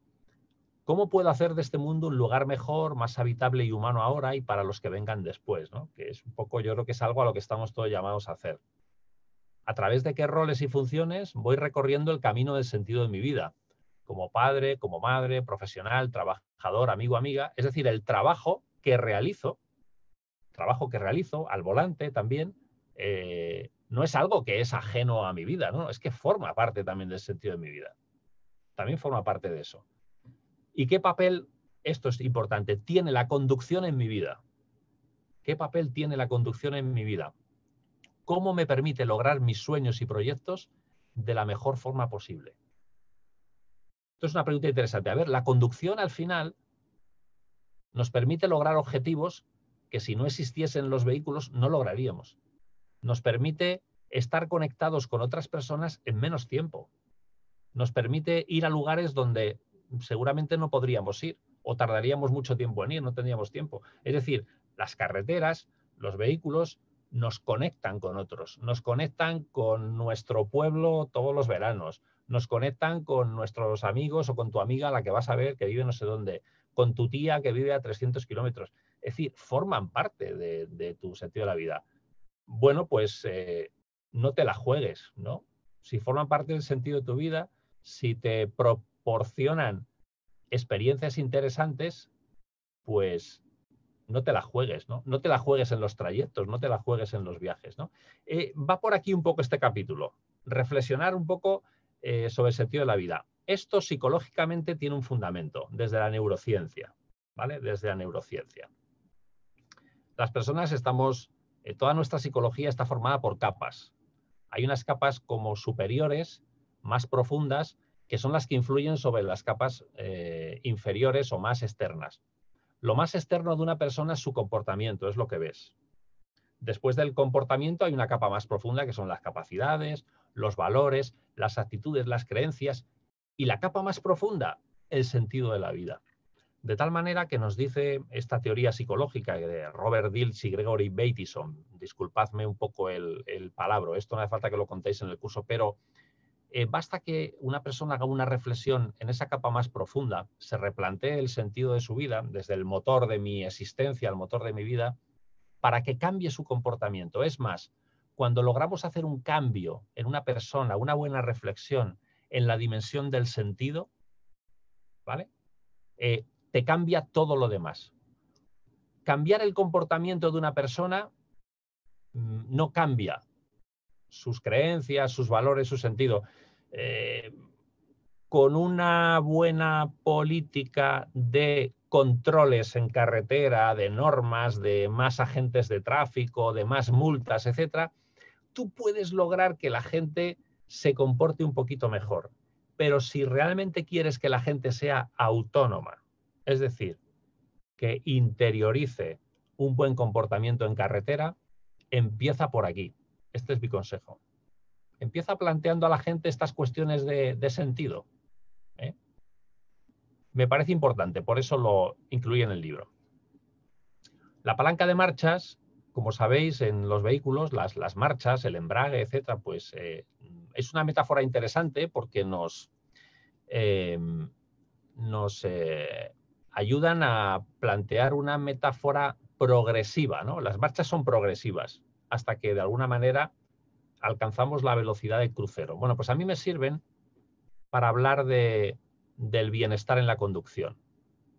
¿Cómo puedo hacer de este mundo un lugar mejor, más habitable y humano ahora y para los que vengan después? ¿no? Que es un poco, yo creo que es algo a lo que estamos todos llamados a hacer. ¿A través de qué roles y funciones voy recorriendo el camino del sentido de mi vida? Como padre, como madre, profesional, trabajador, amigo, amiga. Es decir, el trabajo que realizo, trabajo que realizo al volante también, eh, no es algo que es ajeno a mi vida, ¿no? es que forma parte también del sentido de mi vida. También forma parte de eso. ¿Y qué papel, esto es importante, tiene la conducción en mi vida? ¿Qué papel tiene la conducción en mi vida? ¿Cómo me permite lograr mis sueños y proyectos de la mejor forma posible? Esto es una pregunta interesante. A ver, la conducción al final nos permite lograr objetivos que si no existiesen los vehículos no lograríamos. Nos permite estar conectados con otras personas en menos tiempo. Nos permite ir a lugares donde seguramente no podríamos ir o tardaríamos mucho tiempo en ir, no tendríamos tiempo. Es decir, las carreteras, los vehículos nos conectan con otros, nos conectan con nuestro pueblo todos los veranos, nos conectan con nuestros amigos o con tu amiga la que vas a ver que vive no sé dónde, con tu tía que vive a 300 kilómetros. Es decir, forman parte de, tu sentido de la vida. Bueno, pues eh, no te la juegues, ¿no? Si forman parte del sentido de tu vida, si te, Porcionan experiencias interesantes, pues no te la juegues, ¿no? No te la juegues en los trayectos, no te la juegues en los viajes, ¿no? Eh, va por aquí un poco este capítulo, reflexionar un poco eh, sobre el sentido de la vida. Esto psicológicamente tiene un fundamento desde la neurociencia, ¿vale? Desde la neurociencia. Las personas estamos, eh, toda nuestra psicología está formada por capas. Hay unas capas como superiores, más profundas, que son las que influyen sobre las capas eh, inferiores o más externas. Lo más externo de una persona es su comportamiento, es lo que ves. Después del comportamiento hay una capa más profunda que son las capacidades, los valores, las actitudes, las creencias y la capa más profunda, el sentido de la vida. De tal manera que nos dice esta teoría psicológica de Robert Dilts y Gregory Bateson, disculpadme un poco el, el palabra, esto no hace falta que lo contéis en el curso, pero eh, basta que una persona haga una reflexión en esa capa más profunda, se replantee el sentido de su vida, desde el motor de mi existencia al motor de mi vida, para que cambie su comportamiento. Es más, cuando logramos hacer un cambio en una persona, una buena reflexión en la dimensión del sentido, ¿vale? Eh, te cambia todo lo demás. Cambiar el comportamiento de una persona mm, no cambia sus creencias, sus valores, su sentido. Eh, con una buena política de controles en carretera, de normas, de más agentes de tráfico, de más multas, etcétera, tú puedes lograr que la gente se comporte un poquito mejor. Pero si realmente quieres que la gente sea autónoma, es decir, que interiorice un buen comportamiento en carretera, empieza por aquí. Este es mi consejo. Empieza planteando a la gente estas cuestiones de, sentido. ¿eh? Me parece importante, por eso lo incluí en el libro. La palanca de marchas, como sabéis, en los vehículos, las, marchas, el embrague, etcétera, pues eh, es una metáfora interesante porque nos, eh, nos ayudan a plantear una metáfora progresiva, ¿no? Las marchas son progresivas hasta que de alguna manera alcanzamos la velocidad de crucero. Bueno, pues a mí me sirven para hablar de, del bienestar en la conducción.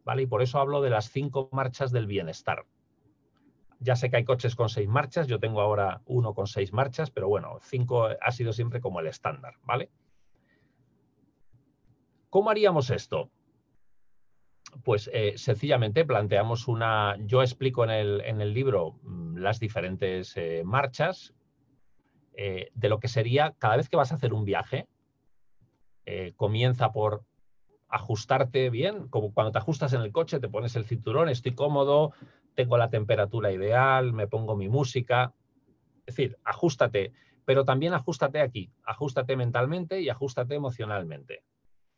¿vale? Y por eso hablo de las cinco marchas del bienestar. Ya sé que hay coches con seis marchas, yo tengo ahora uno con seis marchas, pero bueno, cinco ha sido siempre como el estándar, ¿vale? ¿Cómo haríamos esto? pues eh, sencillamente planteamos una, yo explico en el, libro mm, las diferentes eh, marchas eh, de lo que sería cada vez que vas a hacer un viaje, comienza por ajustarte bien, como cuando te ajustas en el coche, te pones el cinturón, estoy cómodo, tengo la temperatura ideal, me pongo mi música, es decir, ajustate, pero también ajustate aquí, ajustate mentalmente y ajustate emocionalmente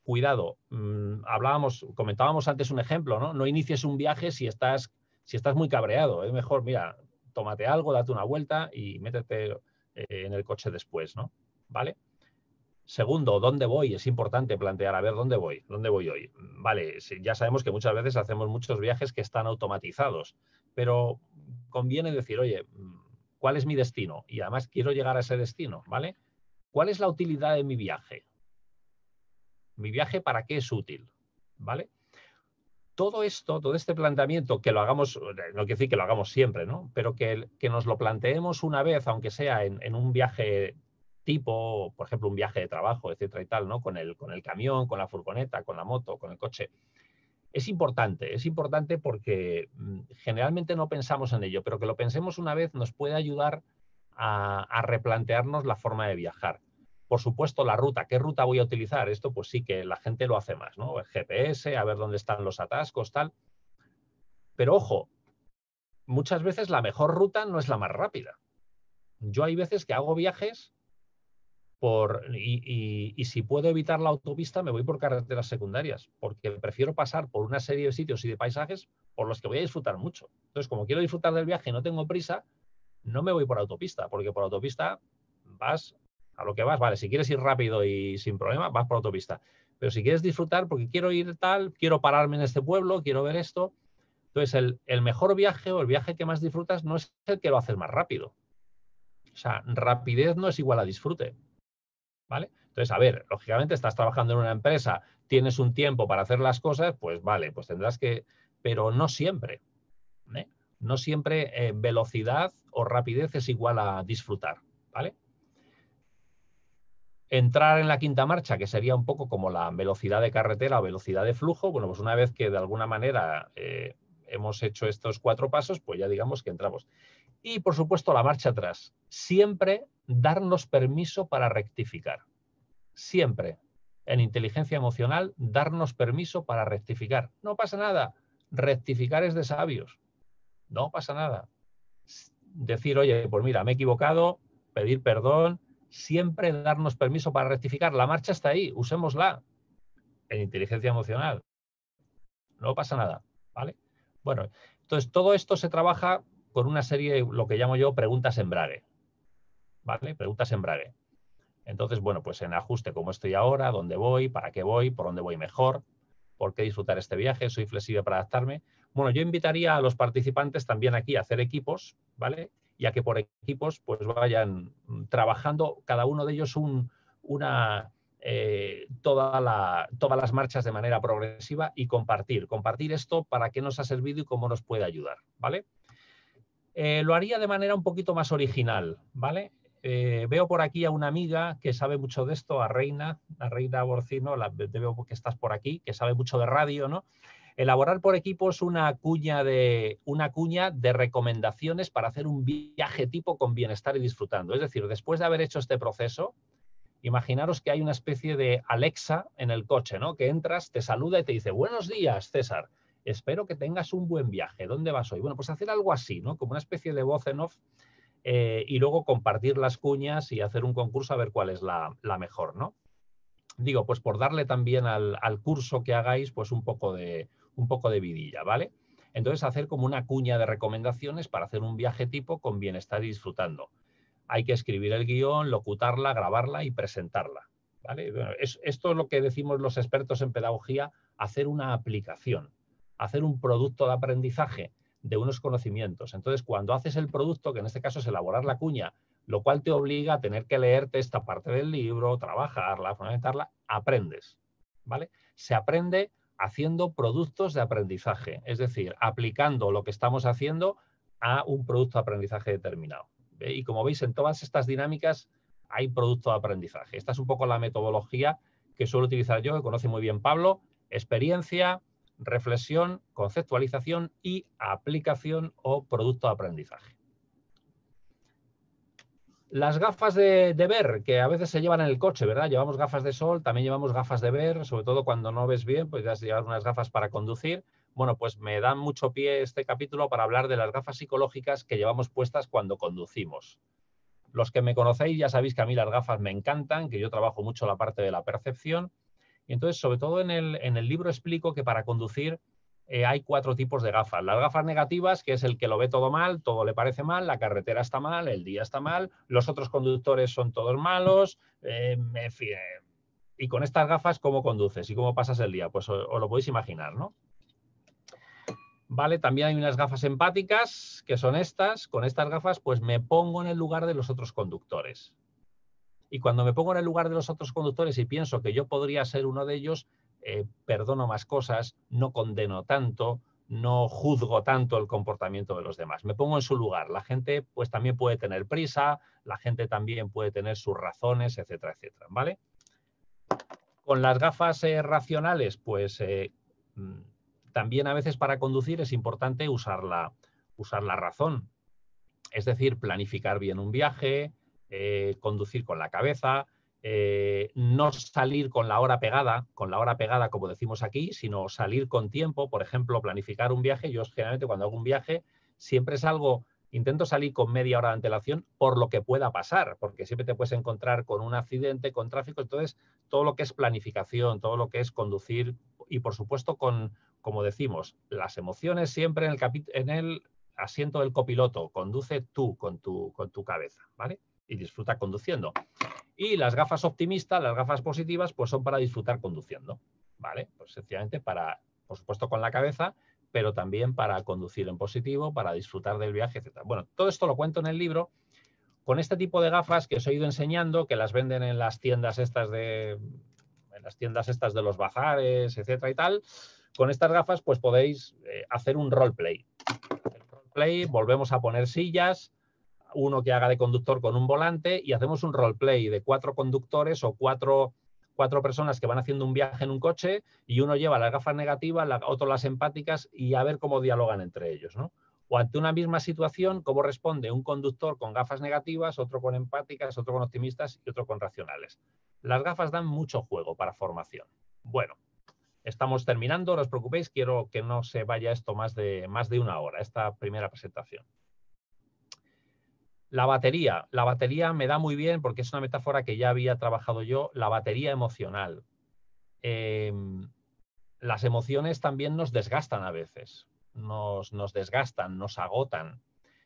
cuidado, mm, hablábamos, comentábamos antes un ejemplo, ¿no? No inicies un viaje si estás, si estás muy cabreado. Es mejor, mira, tómate algo, date una vuelta y métete eh, en el coche después, ¿no? ¿Vale? Segundo, ¿dónde voy? Es importante plantear, a ver, ¿dónde voy? ¿Dónde voy hoy? Vale, ya sabemos que muchas veces hacemos muchos viajes que están automatizados, pero conviene decir, oye, ¿cuál es mi destino? Y además quiero llegar a ese destino, ¿vale? ¿Cuál es la utilidad de mi viaje? mi viaje para qué es útil, ¿vale? Todo esto, todo este planteamiento, que lo hagamos, no quiere decir que lo hagamos siempre, ¿no? Pero que, que nos lo planteemos una vez, aunque sea en, un viaje tipo, por ejemplo, un viaje de trabajo, etcétera y tal, ¿no? Con el, con el camión, con la furgoneta, con la moto, con el coche. Es importante, es importante porque mm, generalmente no pensamos en ello, pero que lo pensemos una vez nos puede ayudar a replantearnos la forma de viajar. Por supuesto, la ruta, ¿qué ruta voy a utilizar? Esto pues sí que la gente lo hace más, ¿no? GPS, a ver dónde están los atascos, tal. Pero ojo, muchas veces la mejor ruta no es la más rápida. Yo hay veces que hago viajes por, y, y, si puedo evitar la autopista, me voy por carreteras secundarias, porque prefiero pasar por una serie de sitios y de paisajes por los que voy a disfrutar mucho. Entonces, como quiero disfrutar del viaje y no tengo prisa, no me voy por autopista, porque por autopista vas a lo que vas, vale, si quieres ir rápido y sin problema, vas por autopista. Pero si quieres disfrutar, porque quiero ir tal, quiero pararme en este pueblo, quiero ver esto. Entonces, el, mejor viaje o el viaje que más disfrutas no es el que lo haces más rápido. O sea, rapidez no es igual a disfrute. ¿Vale? Entonces, a ver, lógicamente estás trabajando en una empresa, tienes un tiempo para hacer las cosas, pues vale, pues tendrás que, pero no siempre. ¿eh? No siempre eh, velocidad o rapidez es igual a disfrutar, ¿vale? entrar en la quinta marcha, que sería un poco como la velocidad de carretera o velocidad de flujo, bueno, pues una vez que de alguna manera eh, hemos hecho estos cuatro pasos, pues ya digamos que entramos. Y por supuesto la marcha atrás, siempre darnos permiso para rectificar, siempre. En inteligencia emocional, darnos permiso para rectificar. No pasa nada. Rectificar es de sabios. No pasa nada. Decir, oye, pues mira, me he equivocado, pedir perdón, siempre darnos permiso para rectificar. La marcha está ahí, usémosla en inteligencia emocional. No pasa nada, ¿vale? Bueno, entonces todo esto se trabaja con una serie, lo que llamo yo preguntas embrague, ¿vale? Preguntas embrague. Entonces, bueno, pues en ajuste, cómo estoy ahora, dónde voy, para qué voy, por dónde voy mejor, por qué disfrutar este viaje, soy flexible para adaptarme. Bueno, yo invitaría a los participantes también aquí a hacer equipos, ¿vale? y que por equipos pues vayan mm, trabajando cada uno de ellos una, eh, toda la, todas las marchas de manera progresiva y compartir. Compartir esto para qué nos ha servido y cómo nos puede ayudar, ¿vale? Eh, lo haría de manera un poquito más original, ¿vale? Eh, veo por aquí a una amiga que sabe mucho de esto, a Reina, a Reina Borcino, la, veo que estás por aquí, que sabe mucho de radio, ¿no? elaborar por equipos una cuña de, una cuña de recomendaciones para hacer un viaje tipo con bienestar y disfrutando. Es decir, después de haber hecho este proceso, imaginaros que hay una especie de Alexa en el coche, ¿no? Que entras, te saluda y te dice, buenos días, César, espero que tengas un buen viaje, ¿dónde vas hoy? Bueno, pues hacer algo así, ¿no? Como una especie de voz en off eh, y luego compartir las cuñas y hacer un concurso a ver cuál es la, mejor, ¿no? Digo, pues por darle también al, al curso que hagáis, pues un poco de, un poco de vidilla, ¿vale? Entonces, hacer como una cuña de recomendaciones para hacer un viaje tipo con bienestar y disfrutando. Hay que escribir el guión, locutarla, grabarla y presentarla. ¿vale? esto es lo que decimos los expertos en pedagogía, hacer una aplicación, hacer un producto de aprendizaje de unos conocimientos. Entonces, cuando haces el producto, que en este caso es elaborar la cuña, lo cual te obliga a tener que leerte esta parte del libro, trabajarla, fundamentarla, aprendes. ¿vale? Se aprende haciendo productos de aprendizaje, es decir, aplicando lo que estamos haciendo a un producto de aprendizaje determinado. Y como veis, en todas estas dinámicas hay producto de aprendizaje. Esta es un poco la metodología que suelo utilizar yo, que conoce muy bien Pablo, experiencia, reflexión, conceptualización y aplicación o producto de aprendizaje. Las gafas de, ver, que a veces se llevan en el coche, ¿verdad? Llevamos gafas de sol, también llevamos gafas de ver, sobre todo cuando no ves bien, pues ya llevar unas gafas para conducir. Bueno, pues me dan mucho pie este capítulo para hablar de las gafas psicológicas que llevamos puestas cuando conducimos. Los que me conocéis ya sabéis que a mí las gafas me encantan, que yo trabajo mucho la parte de la percepción. Y entonces, sobre todo en el, en el libro explico que para conducir eh, hay cuatro tipos de gafas. Las gafas negativas, que es el que lo ve todo mal, todo le parece mal, la carretera está mal, el día está mal, los otros conductores son todos malos, em, en fin, em, y con estas gafas, ¿cómo conduces y cómo pasas el día? Pues os lo podéis imaginar, ¿no? ¿vale? También hay unas gafas empáticas, que son estas. Con estas gafas, pues me pongo en el lugar de los otros conductores. Y cuando me pongo en el lugar de los otros conductores y pienso que yo podría ser uno de ellos, eh, perdono más cosas, no condeno tanto, no juzgo tanto el comportamiento de los demás. Me pongo en su lugar. La gente pues también puede tener prisa, la gente también puede tener sus razones, etcétera, etcétera, ¿vale? Con las gafas eh, racionales, pues eh, mm, también a veces para conducir es importante usar la, usar la razón. Es decir, planificar bien un viaje, conducir con la cabeza, eh, no salir con la hora pegada, con la hora pegada como decimos aquí, sino salir con tiempo, por ejemplo, planificar un viaje. Yo generalmente cuando hago un viaje siempre salgo, intento salir con media hora de antelación por lo que pueda pasar, porque siempre te puedes encontrar con un accidente, con tráfico, entonces todo lo que es planificación, todo lo que es conducir y por supuesto con, como decimos, las emociones siempre en el, en el asiento del copiloto, conduce tú con tu, con tu cabeza, ¿vale? y disfruta conduciendo. Y las gafas optimistas, las gafas positivas, pues son para disfrutar conduciendo, ¿vale? Pues sencillamente para, por supuesto, con la cabeza, pero también para conducir en positivo, para disfrutar del viaje, etc. Bueno, todo esto lo cuento en el libro. Con este tipo de gafas que os he ido enseñando, que las venden en las tiendas estas de, en las tiendas estas de los bazares, etcétera y tal, con estas gafas pues podéis eh, hacer un roleplay. roleplay, volvemos a poner sillas, uno que haga de conductor con un volante y hacemos un roleplay de cuatro conductores o cuatro, personas que van haciendo un viaje en un coche y uno lleva las gafas negativas, otro las empáticas y a ver cómo dialogan entre ellos, O ante una misma situación, cómo responde un conductor con gafas negativas, otro con empáticas, otro con optimistas y otro con racionales. Las gafas dan mucho juego para formación. Bueno, estamos terminando, no os preocupéis, quiero que no se vaya esto más de, más de una hora, esta primera presentación. La batería. La batería me da muy bien porque es una metáfora que ya había trabajado yo, la batería emocional. Em, las emociones también nos desgastan a veces, nos, nos desgastan, nos agotan.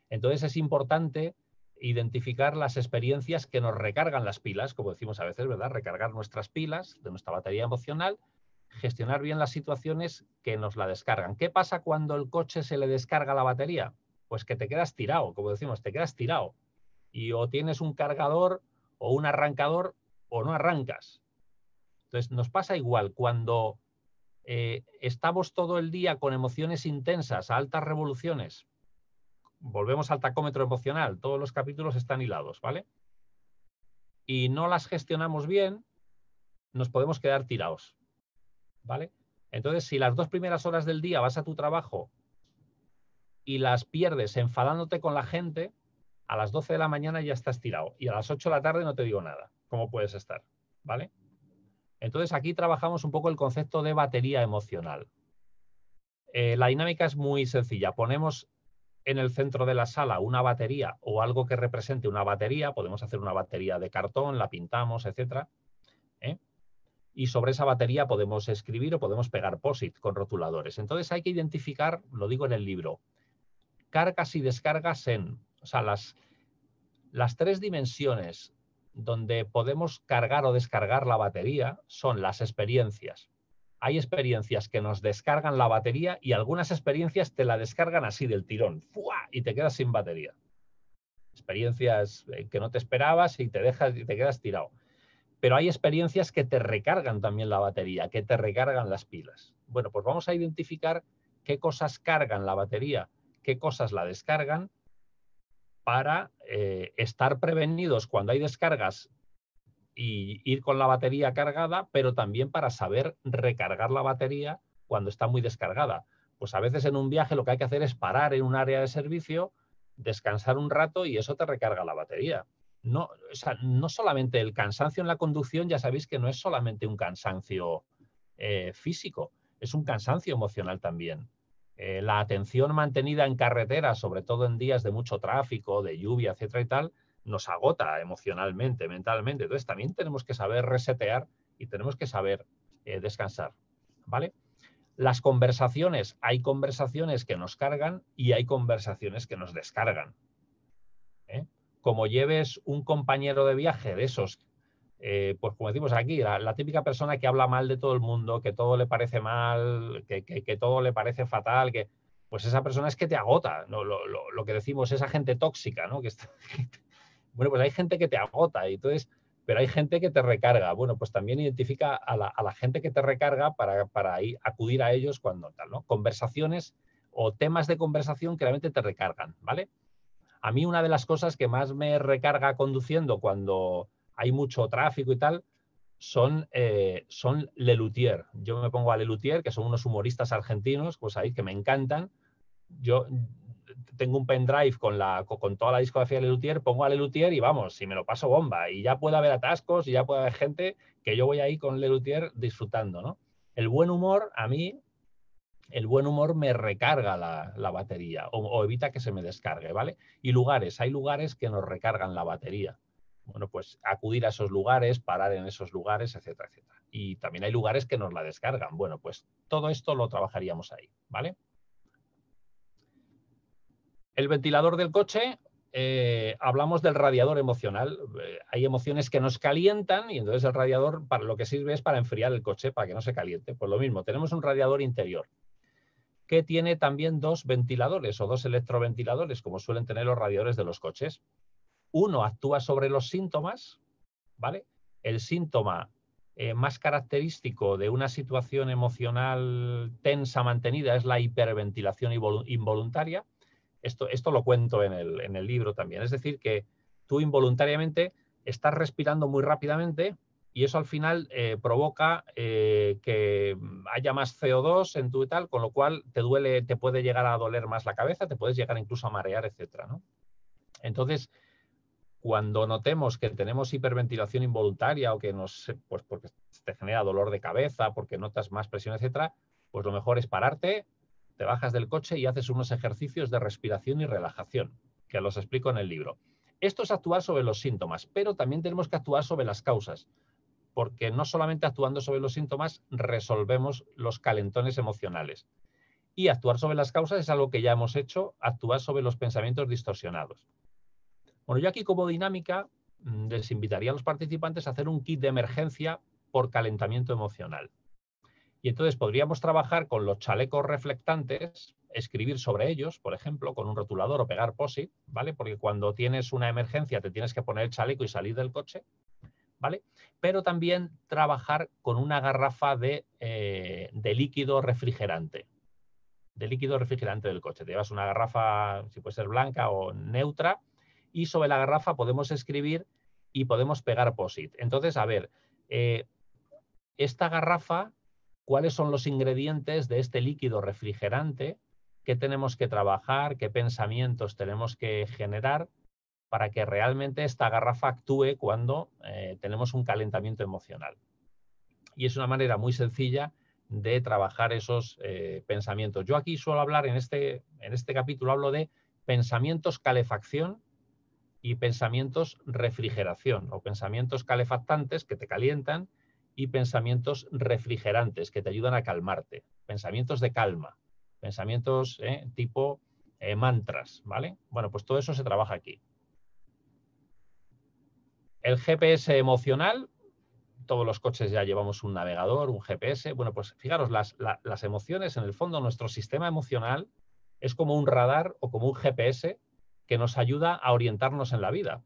Entonces es importante identificar las experiencias que nos recargan las pilas, como decimos a veces, ¿verdad? Recargar nuestras pilas de nuestra batería emocional, gestionar bien las situaciones que nos la descargan. ¿Qué pasa cuando el coche se le descarga la batería? pues que te quedas tirado, como decimos, te quedas tirado. Y o tienes un cargador o un arrancador o no arrancas. Entonces, nos pasa igual cuando eh, estamos todo el día con emociones intensas, altas revoluciones. Volvemos al tacómetro emocional, todos los capítulos están hilados, ¿vale? Y no las gestionamos bien, nos podemos quedar tirados, ¿vale? Entonces, si las dos primeras horas del día vas a tu trabajo y las pierdes enfadándote con la gente, a las 12 de la mañana ya estás tirado y a las 8 de la tarde no te digo nada, cómo puedes estar, ¿vale? Entonces aquí trabajamos un poco el concepto de batería emocional. Eh, la dinámica es muy sencilla. Ponemos en el centro de la sala una batería o algo que represente una batería, podemos hacer una batería de cartón, la pintamos, etc. ¿eh? Y sobre esa batería podemos escribir o podemos pegar POSIT con rotuladores. Entonces hay que identificar, lo digo en el libro, cargas y descargas en, o sea, las, las tres dimensiones donde podemos cargar o descargar la batería son las experiencias. Hay experiencias que nos descargan la batería y algunas experiencias te la descargan así del tirón, ¡fua! y te quedas sin batería. Experiencias eh, que no te esperabas y te dejas y te quedas tirado. Pero hay experiencias que te recargan también la batería, que te recargan las pilas. Bueno, pues vamos a identificar qué cosas cargan la batería qué cosas la descargan para eh, estar prevenidos cuando hay descargas y ir con la batería cargada, pero también para saber recargar la batería cuando está muy descargada. Pues a veces en un viaje lo que hay que hacer es parar en un área de servicio, descansar un rato y eso te recarga la batería. No, no solamente el cansancio en la conducción, ya sabéis que no es solamente un cansancio eh, físico, es un cansancio emocional también. Eh, la atención mantenida en carretera, sobre todo en días de mucho tráfico, de lluvia, etcétera y tal, nos agota emocionalmente, mentalmente. Entonces también tenemos que saber resetear y tenemos que saber eh, descansar, ¿vale? Las conversaciones, hay conversaciones que nos cargan y hay conversaciones que nos descargan. ¿eh? Como lleves un compañero de viaje de esos eh, pues como decimos aquí, la, típica persona que habla mal de todo el mundo, que todo le parece mal, que, todo le parece fatal, que pues esa persona es que te agota, ¿no? lo, que decimos, esa gente tóxica, ¿no? bueno, pues hay gente que te agota, y entonces, pero hay gente que te recarga. Bueno, pues también identifica a la, gente que te recarga para, para ir, acudir a ellos cuando tal, ¿no? Conversaciones o temas de conversación que realmente te recargan, ¿vale? A mí una de las cosas que más me recarga conduciendo cuando, hay mucho tráfico y tal, son, eh, Lelutier. Yo me pongo a Lelutier, que son unos humoristas argentinos, pues ahí que me encantan. Yo tengo un pendrive con, la, con toda la discografía de Lelutier, pongo a Lelutier y vamos, si me lo paso bomba. Y ya puede haber atascos y ya puede haber gente que yo voy ahí con Lelutier disfrutando, ¿no? El buen humor, a mí, el buen humor me recarga la, batería o, o evita que se me descargue, ¿vale? Y lugares, hay lugares que nos recargan la batería bueno, pues acudir a esos lugares, parar en esos lugares, etcétera, etcétera. Y también hay lugares que nos la descargan. Bueno, pues todo esto lo trabajaríamos ahí, ¿vale? El ventilador del coche, eh, hablamos del radiador emocional. Eh, hay emociones que nos calientan y entonces el radiador para lo que sirve es para enfriar el coche, para que no se caliente. Pues lo mismo, tenemos un radiador interior que tiene también dos ventiladores o dos electroventiladores, como suelen tener los radiadores de los coches. Uno actúa sobre los síntomas, ¿vale? El síntoma eh, más característico de una situación emocional tensa mantenida es la hiperventilación involuntaria. Esto, esto lo cuento en el, libro también. Es decir, que tú involuntariamente estás respirando muy rápidamente y eso al final eh, provoca eh, que haya más CO2 en tu y tal, con lo cual te duele, te puede llegar a doler más la cabeza, te puedes llegar incluso a marear, etc. Entonces, cuando notemos que tenemos hiperventilación involuntaria o que nos, pues porque te genera dolor de cabeza, porque notas más presión, etcétera, pues lo mejor es pararte, te bajas del coche y haces unos ejercicios de respiración y relajación, que los explico en el libro. Esto es actuar sobre los síntomas, pero también tenemos que actuar sobre las causas, porque no solamente actuando sobre los síntomas resolvemos los calentones emocionales. Y actuar sobre las causas es algo que ya hemos hecho, actuar sobre los pensamientos distorsionados. Bueno, yo aquí como dinámica les mm, invitaría a los participantes a hacer un kit de emergencia por calentamiento emocional. Y entonces podríamos trabajar con los chalecos reflectantes, escribir sobre ellos, por ejemplo, con un rotulador o pegar posit, ¿vale? Porque cuando tienes una emergencia te tienes que poner el chaleco y salir del coche, ¿vale? Pero también trabajar con una garrafa de, eh, de líquido refrigerante, de líquido refrigerante del coche. Te llevas una garrafa, si puede ser blanca o neutra, y sobre la garrafa podemos escribir y podemos pegar POSIT. Entonces, a ver, eh, esta garrafa, ¿cuáles son los ingredientes de este líquido refrigerante? ¿Qué tenemos que trabajar? ¿Qué pensamientos tenemos que generar para que realmente esta garrafa actúe cuando eh, tenemos un calentamiento emocional? Y es una manera muy sencilla de trabajar esos eh, pensamientos. Yo aquí suelo hablar, en este, en este capítulo hablo de pensamientos calefacción y pensamientos refrigeración o pensamientos calefactantes que te calientan y pensamientos refrigerantes que te ayudan a calmarte, pensamientos de calma, pensamientos ¿eh? tipo eh, mantras, ¿vale? Bueno, pues todo eso se trabaja aquí. El GPS emocional, todos los coches ya llevamos un navegador, un GPS. Bueno, pues fijaros, las, las emociones, en el fondo, nuestro sistema emocional es como un radar o como un GPS que nos ayuda a orientarnos en la vida.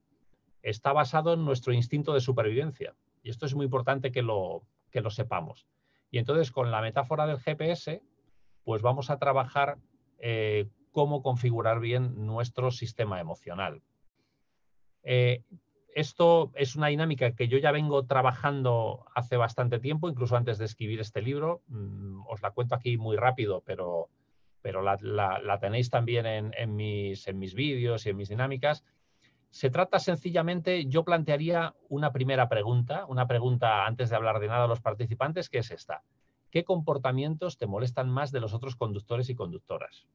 Está basado en nuestro instinto de supervivencia. Y esto es muy importante que lo, que lo sepamos. Y entonces, con la metáfora del GPS, pues vamos a trabajar eh, cómo configurar bien nuestro sistema emocional. Eh, esto es una dinámica que yo ya vengo trabajando hace bastante tiempo, incluso antes de escribir este libro. Mm, os la cuento aquí muy rápido, pero pero la, tenéis también en, mis, en vídeos y en mis dinámicas. Se trata sencillamente, yo plantearía una primera pregunta, una pregunta antes de hablar de nada a los participantes, que es esta. ¿Qué comportamientos te molestan más de los otros conductores y conductoras?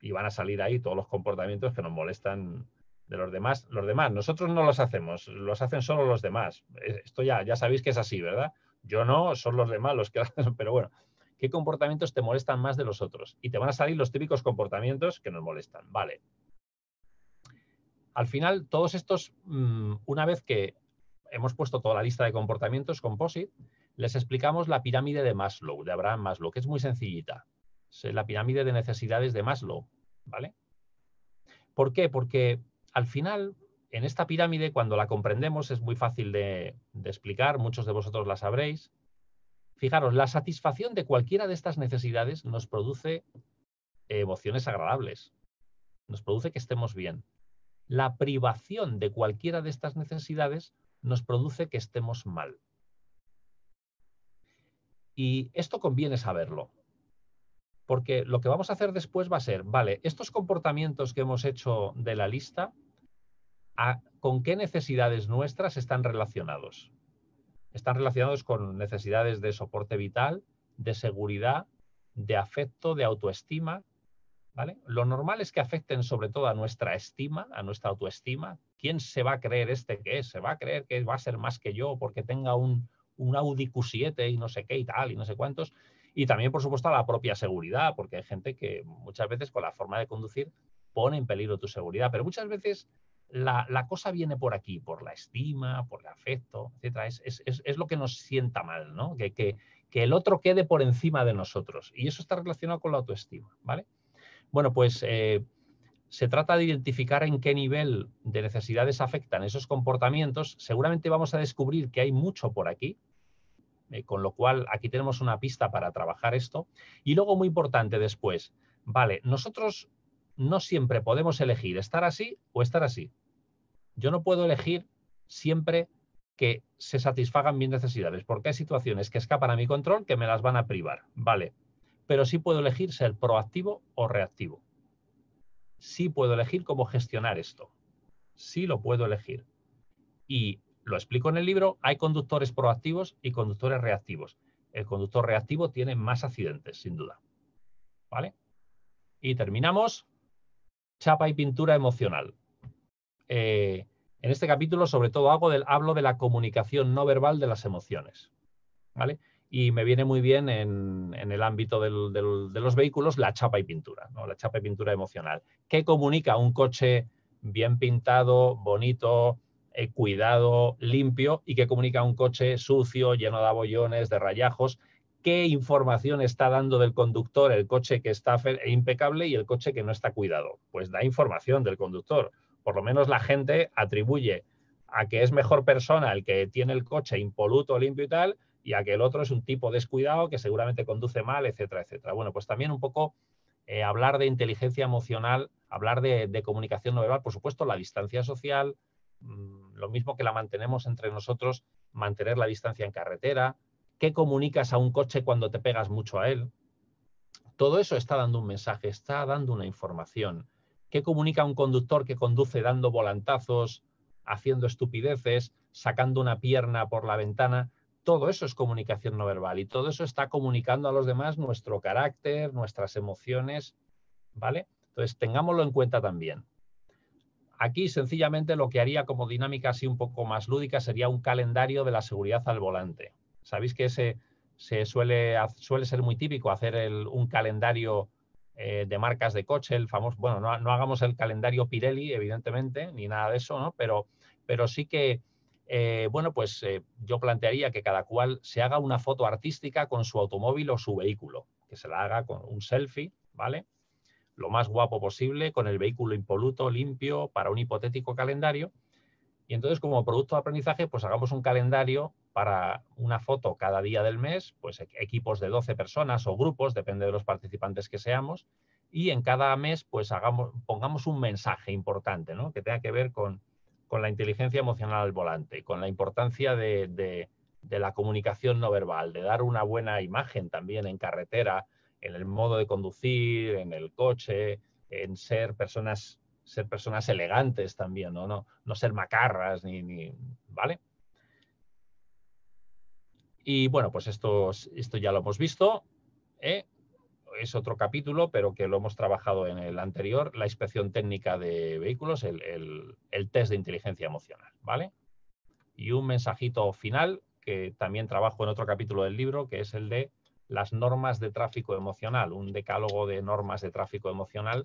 Y van a salir ahí todos los comportamientos que nos molestan de los demás. Los demás, nosotros no los hacemos, los hacen solo los demás. Eh, esto ya, ya sabéis que es así, ¿verdad? Yo no, son los demás los que hacen, pero bueno, qué comportamientos te molestan más de los otros. Y te van a salir los típicos comportamientos que nos molestan. Vale. Al final, todos estos, mm, una vez que hemos puesto toda la lista de comportamientos composite, les explicamos la pirámide de Maslow, de Abraham Maslow, que es muy sencillita. Es la pirámide de necesidades de Maslow, ¿vale? ¿Por qué? Porque al final, en esta pirámide, cuando la comprendemos, es muy fácil de explicar, muchos de vosotros la sabréis, Fijaros, la satisfacción de cualquiera de estas necesidades nos produce eh, emociones agradables, nos produce que estemos bien. La privación de cualquiera de estas necesidades nos produce que estemos mal. Y esto conviene saberlo, porque lo que vamos a hacer después va a ser, vale, estos comportamientos que hemos hecho de la lista, ¿con qué necesidades nuestras están relacionados? están relacionados con necesidades de soporte vital, de seguridad, de afecto, de autoestima. ¿vale? Lo normal es que afecten sobre todo a nuestra estima, a nuestra autoestima. ¿Quién se va a creer este que es? ¿Se va a creer que va a ser más que yo porque tenga un, un Audi Q7 y no sé qué y tal y no sé cuántos? Y también, por supuesto, a la propia seguridad, porque hay gente que muchas veces con la forma de conducir pone en peligro tu seguridad, pero muchas veces la, cosa viene por aquí, por la estima, por el afecto, etc. Es, lo que nos sienta mal, ¿no? Que, que, el otro quede por encima de nosotros. Y eso está relacionado con la autoestima, ¿vale? Bueno, pues eh, se trata de identificar en qué nivel de necesidades afectan esos comportamientos. Seguramente vamos a descubrir que hay mucho por aquí, eh, con lo cual aquí tenemos una pista para trabajar esto. Y luego, muy importante después, vale, nosotros no siempre podemos elegir estar así o estar así. Yo no puedo elegir siempre que se satisfagan mis necesidades, porque hay situaciones que escapan a mi control que me las van a privar, ¿vale? Pero sí puedo elegir ser proactivo o reactivo. Sí puedo elegir cómo gestionar esto. Sí lo puedo elegir. Y lo explico en el libro, hay conductores proactivos y conductores reactivos. El conductor reactivo tiene más accidentes, sin duda. ¿Vale? Y terminamos chapa y pintura emocional. Eh, en este capítulo, sobre todo, hago del, hablo de la comunicación no verbal de las emociones. ¿Vale? Y me viene muy bien en, el ámbito de los vehículos la chapa y pintura, ¿no? la chapa y pintura emocional. ¿Qué comunica un coche bien pintado, bonito, eh, cuidado, limpio? ¿Y qué comunica un coche sucio, lleno de abollones, de rayajos? qué información está dando del conductor el coche que está e impecable y el coche que no está cuidado. Pues da información del conductor. Por lo menos la gente atribuye a que es mejor persona el que tiene el coche impoluto, limpio y tal, y a que el otro es un tipo descuidado que seguramente conduce mal, etcétera, etcétera. Bueno, pues también un poco eh, hablar de inteligencia emocional, hablar de, comunicación no verbal, por supuesto, la distancia social, mm, lo mismo que la mantenemos entre nosotros, mantener la distancia en carretera, qué comunicas a un coche cuando te pegas mucho a él. Todo eso está dando un mensaje, está dando una información. ¿Qué comunica un conductor que conduce dando volantazos, haciendo estupideces, sacando una pierna por la ventana? Todo eso es comunicación no verbal y todo eso está comunicando a los demás nuestro carácter, nuestras emociones, ¿vale? Entonces, tengámoslo en cuenta también. Aquí sencillamente lo que haría como dinámica así un poco más lúdica sería un calendario de la seguridad al volante. Sabéis que ese se suele, suele, ser muy típico hacer un calendario eh, de marcas de coche, el famoso, bueno, no, hagamos el calendario Pirelli, evidentemente, ni nada de eso, ¿no? Pero, pero sí que, eh, bueno, pues eh, yo plantearía que cada cual se haga una foto artística con su automóvil o su vehículo, que se la haga con un selfie, ¿vale? Lo más guapo posible, con el vehículo impoluto, limpio, para un hipotético calendario. Y entonces, como producto de aprendizaje, pues hagamos un calendario para una foto cada día del mes, pues e-, equipos de 12 personas o grupos, depende de los participantes que seamos, y en cada mes pues hagamos, pongamos un mensaje importante ¿no? que tenga que ver con, con la inteligencia emocional al volante, con la importancia de, la comunicación no verbal, de dar una buena imagen también en carretera, en el modo de conducir, en el coche, en ser personas ser personas elegantes también, no, no, no, ser macarras ni ¿vale? Y bueno, pues esto, esto ya lo hemos visto. ¿eh? Es otro capítulo, pero que lo hemos trabajado en el anterior, la inspección técnica de vehículos, el, test de inteligencia emocional. ¿vale? Y un mensajito final que también trabajo en otro capítulo del libro, que es el de las normas de tráfico emocional, un decálogo de normas de tráfico emocional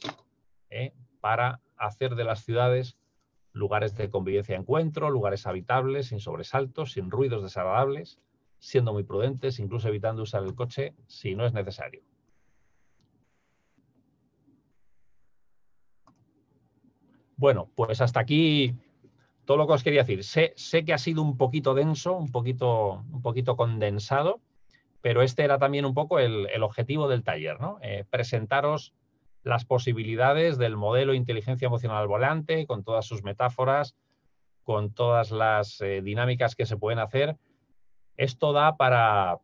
¿eh? para hacer de las ciudades lugares de convivencia y encuentro, lugares habitables, sin sobresaltos, sin ruidos desagradables, siendo muy prudentes, incluso evitando usar el coche si no es necesario. Bueno, pues hasta aquí todo lo que os quería decir. Sé, sé que ha sido un poquito denso, un poquito, un poquito condensado, pero este era también un poco el, objetivo del taller, ¿no? Eh, presentaros las posibilidades del modelo inteligencia emocional volante, con todas sus metáforas, con todas las eh, dinámicas que se pueden hacer esto da para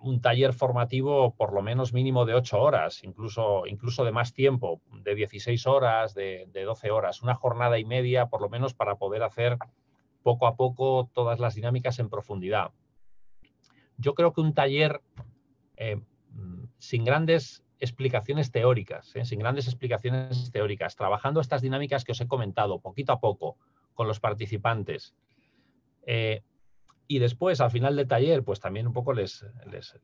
un taller formativo por lo menos mínimo de 8 horas, incluso, incluso de más tiempo, de 16 horas, de, 12 horas, una jornada y media por lo menos para poder hacer poco a poco todas las dinámicas en profundidad. Yo creo que un taller eh, sin grandes explicaciones teóricas, eh, sin grandes explicaciones teóricas, trabajando estas dinámicas que os he comentado poquito a poco con los participantes, eh, y después, al final del taller, pues también un poco les,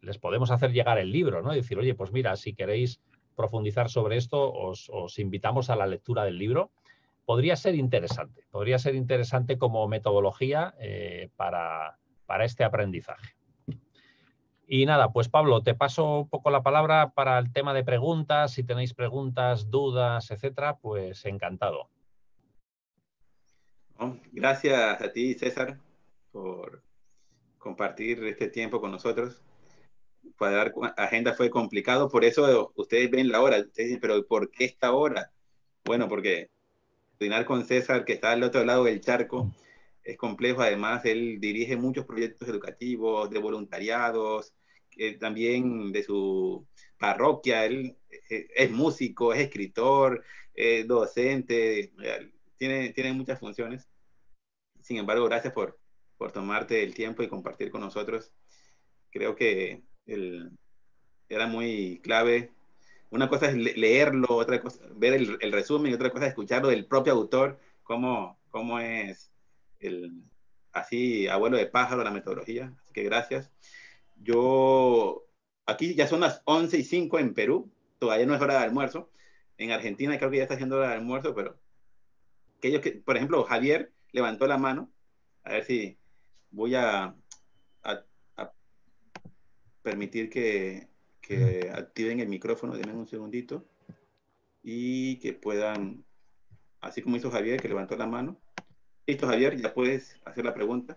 les, podemos hacer llegar el libro, ¿no? decir, oye, pues mira, si queréis profundizar sobre esto, os, invitamos a la lectura del libro. Podría ser interesante, podría ser interesante como metodología eh, para, para este aprendizaje. Y nada, pues Pablo, te paso un poco la palabra para el tema de preguntas. Si tenéis preguntas, dudas, etcétera, pues encantado. Gracias a ti, César, por compartir este tiempo con nosotros. dar agenda fue complicado, por eso ustedes ven la hora, pero ¿por qué esta hora? Bueno, porque coordinar con César, que está al otro lado del charco, es complejo. Además, él dirige muchos proyectos educativos, de voluntariados, eh, también de su parroquia. Él eh, es músico, es escritor, es eh, docente, tiene, tiene muchas funciones. Sin embargo, gracias por, por tomarte el tiempo y compartir con nosotros. Creo que el, era muy clave. Una cosa es leerlo, otra cosa, ver el, resumen y otra cosa es escucharlo del propio autor, cómo, cómo es el, así, abuelo de pájaro, la metodología. Así que gracias. Yo, aquí ya son las 11 y 5 en Perú, todavía no es hora de almuerzo. En Argentina creo que ya está haciendo hora de almuerzo, pero aquellos que, por ejemplo, Javier levantó la mano, a ver si voy a, permitir que, activen el micrófono, denme un segundito, y que puedan, así como hizo Javier, que levantó la mano. Listo, Javier, ya puedes hacer la pregunta.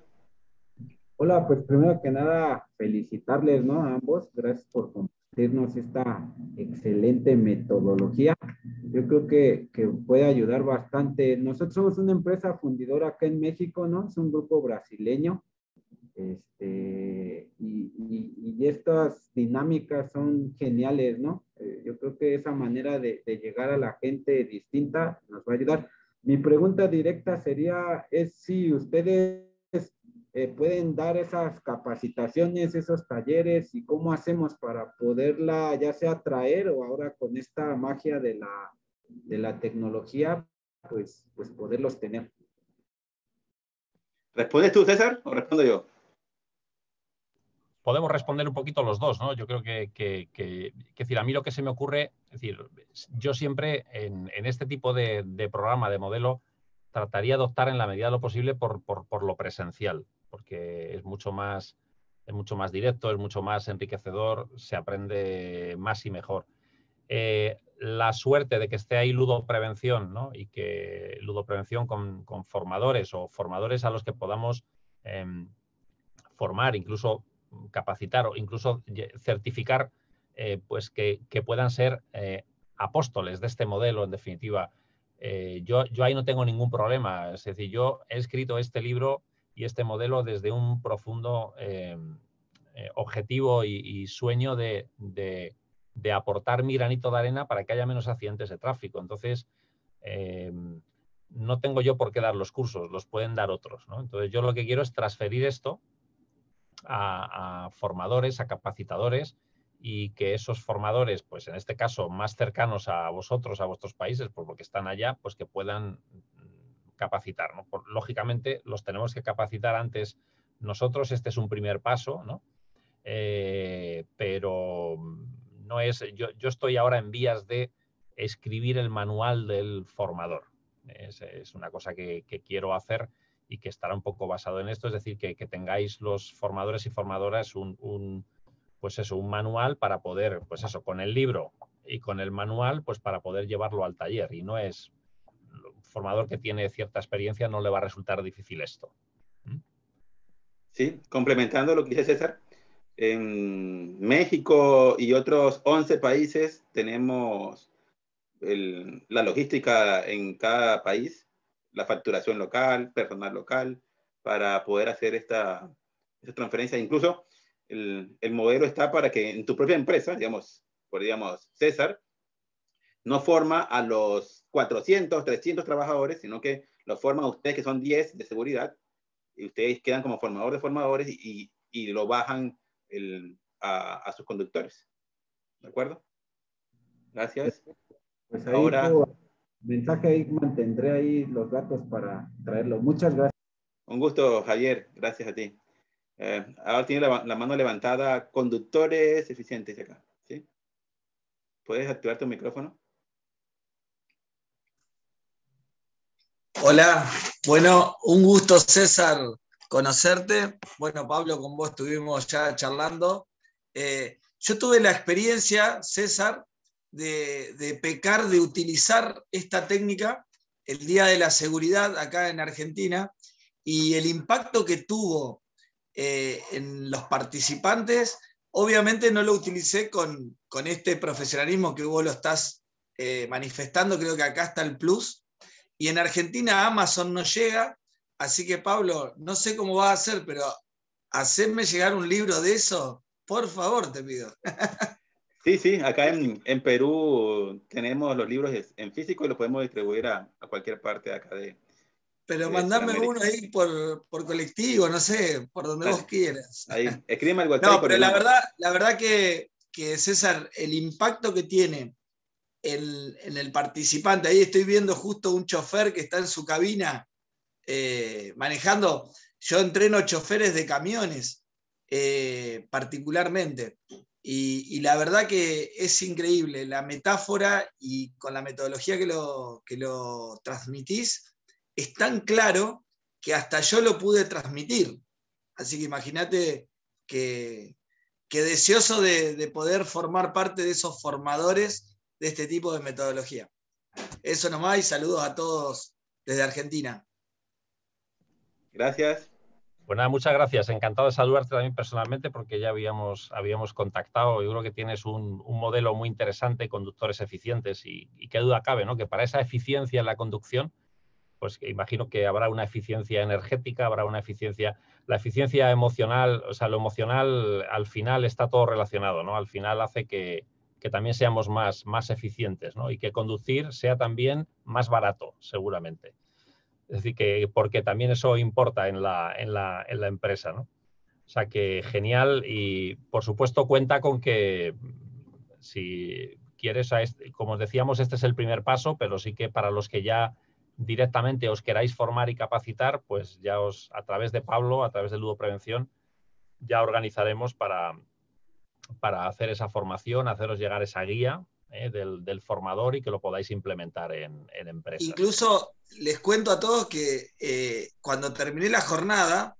Hola, pues primero que nada, felicitarles, ¿no? A ambos, gracias por compartirnos esta excelente metodología yo creo que, puede ayudar bastante. Nosotros somos una empresa fundidora acá en México, ¿no? Es un grupo brasileño. Este, y, estas dinámicas son geniales, ¿no? Eh, yo creo que esa manera de, llegar a la gente distinta nos va a ayudar. Mi pregunta directa sería, es si ustedes eh, pueden dar esas capacitaciones, esos talleres y cómo hacemos para poderla ya sea traer o ahora con esta magia de la de la tecnología, pues, pues poderlos tener. ¿Respondes tú, César, o respondo yo? Podemos responder un poquito los dos, ¿no? Yo creo que, que, que, decir, a mí lo que se me ocurre, es decir, yo siempre en, este tipo de, de, programa, de modelo, trataría de optar en la medida de lo posible por, por, por lo presencial, porque es mucho más, es mucho más directo, es mucho más enriquecedor, se aprende más y mejor. Eh, la suerte de que esté ahí ludoprevención, ¿no? Y que ludoprevención con, con formadores o formadores a los que podamos em, formar, incluso capacitar o incluso certificar, eh, pues que, puedan ser eh, apóstoles de este modelo, en definitiva. Eh, yo, yo ahí no tengo ningún problema. Es decir, yo he escrito este libro y este modelo desde un profundo em, objetivo y, sueño de de aportar mi granito de arena para que haya menos accidentes de tráfico. Entonces, eh, no tengo yo por qué dar los cursos, los pueden dar otros. Entonces, yo lo que quiero es transferir esto a, formadores, a capacitadores y que esos formadores, pues en este caso más cercanos a vosotros, a vuestros países, pues porque están allá, pues que puedan capacitar. lógicamente, los tenemos que capacitar antes nosotros, este es un primer paso, ¿no? Eh, pero no es, yo, estoy ahora en vías de escribir el manual del formador. Es, una cosa que, quiero hacer y que estará un poco basado en esto, es decir, que, tengáis los formadores y formadoras un, pues un manual para poder, pues eso, con el libro y con el manual, pues para poder llevarlo al taller. Y no es, un formador que tiene cierta experiencia no le va a resultar difícil esto. ¿Mm? Sí, complementando lo que dice César, en México y otros 11 países tenemos el, la logística en cada país, la facturación local, personal local, para poder hacer esta, transferencia. Incluso el, el, modelo está para que en tu propia empresa, digamos, por digamos César, no forma a los 400, 300 trabajadores, sino que lo forma a ustedes que son 10 de seguridad, y ustedes quedan como formador de formadores y, y lo bajan a, sus conductores. ¿De acuerdo? Gracias. Pues ahora. mensaje ahí, mantendré ahí los datos para traerlo. Muchas gracias. Un gusto, Javier. Gracias a ti. Eh, ahora tiene la, mano levantada, conductores eficientes acá. ¿sí? ¿Puedes activar tu micrófono? Hola, bueno, un gusto César conocerte. Bueno, Pablo, con vos estuvimos ya charlando. Eh, yo tuve la experiencia, César, de, pecar, de utilizar esta técnica el Día de la Seguridad acá en Argentina y el impacto que tuvo eh, en los participantes, obviamente no lo utilicé con, este profesionalismo que vos lo estás eh, manifestando, creo que acá está el plus. Y en Argentina Amazon no llega, Así que Pablo, no sé cómo va a ser, pero hacerme llegar un libro de eso, por favor, te pido. Sí, sí, acá en, Perú tenemos los libros en físico y los podemos distribuir a, cualquier parte de acá de... Pero mandame uno ahí por, colectivo, no sé, por donde vos quieras. Ahí, escríbeme algo WhatsApp. No, pero la verdad, la verdad que, que, César, el impacto que tiene en el participante, ahí estoy viendo justo un chofer que está en su cabina eh, manejando, yo entreno choferes de camiones eh, particularmente. Y, la verdad que es increíble la metáfora y con la metodología que lo, que lo transmitís, es tan claro que hasta yo lo pude transmitir. Así que imagínate que, deseoso de, de, poder formar parte de esos formadores de este tipo de metodología. Eso nomás y saludos a todos desde Argentina. Gracias. Bueno, pues muchas gracias. Encantado de saludarte también personalmente porque ya habíamos, habíamos contactado. Yo creo que tienes un, un modelo muy interesante, conductores eficientes y, y, qué duda cabe, ¿no? Que para esa eficiencia en la conducción, pues imagino que habrá una eficiencia energética, habrá una eficiencia, la eficiencia emocional, o sea, lo emocional al final está todo relacionado, ¿no? Al final hace que, que también seamos más, más eficientes, ¿no? Y que conducir sea también más barato, seguramente. Es decir, que porque también eso importa en la, empresa, ¿no? O sea que genial y por supuesto cuenta con que si quieres, este, como decíamos, este es el primer paso, pero sí que para los que ya directamente os queráis formar y capacitar, pues ya os, a través de Pablo, a través de Ludo Prevención, ya organizaremos para, para hacer esa formación, haceros llegar esa guía eh, del, formador y que lo podáis implementar en, empresas. Incluso les cuento a todos que eh, cuando terminé la jornada,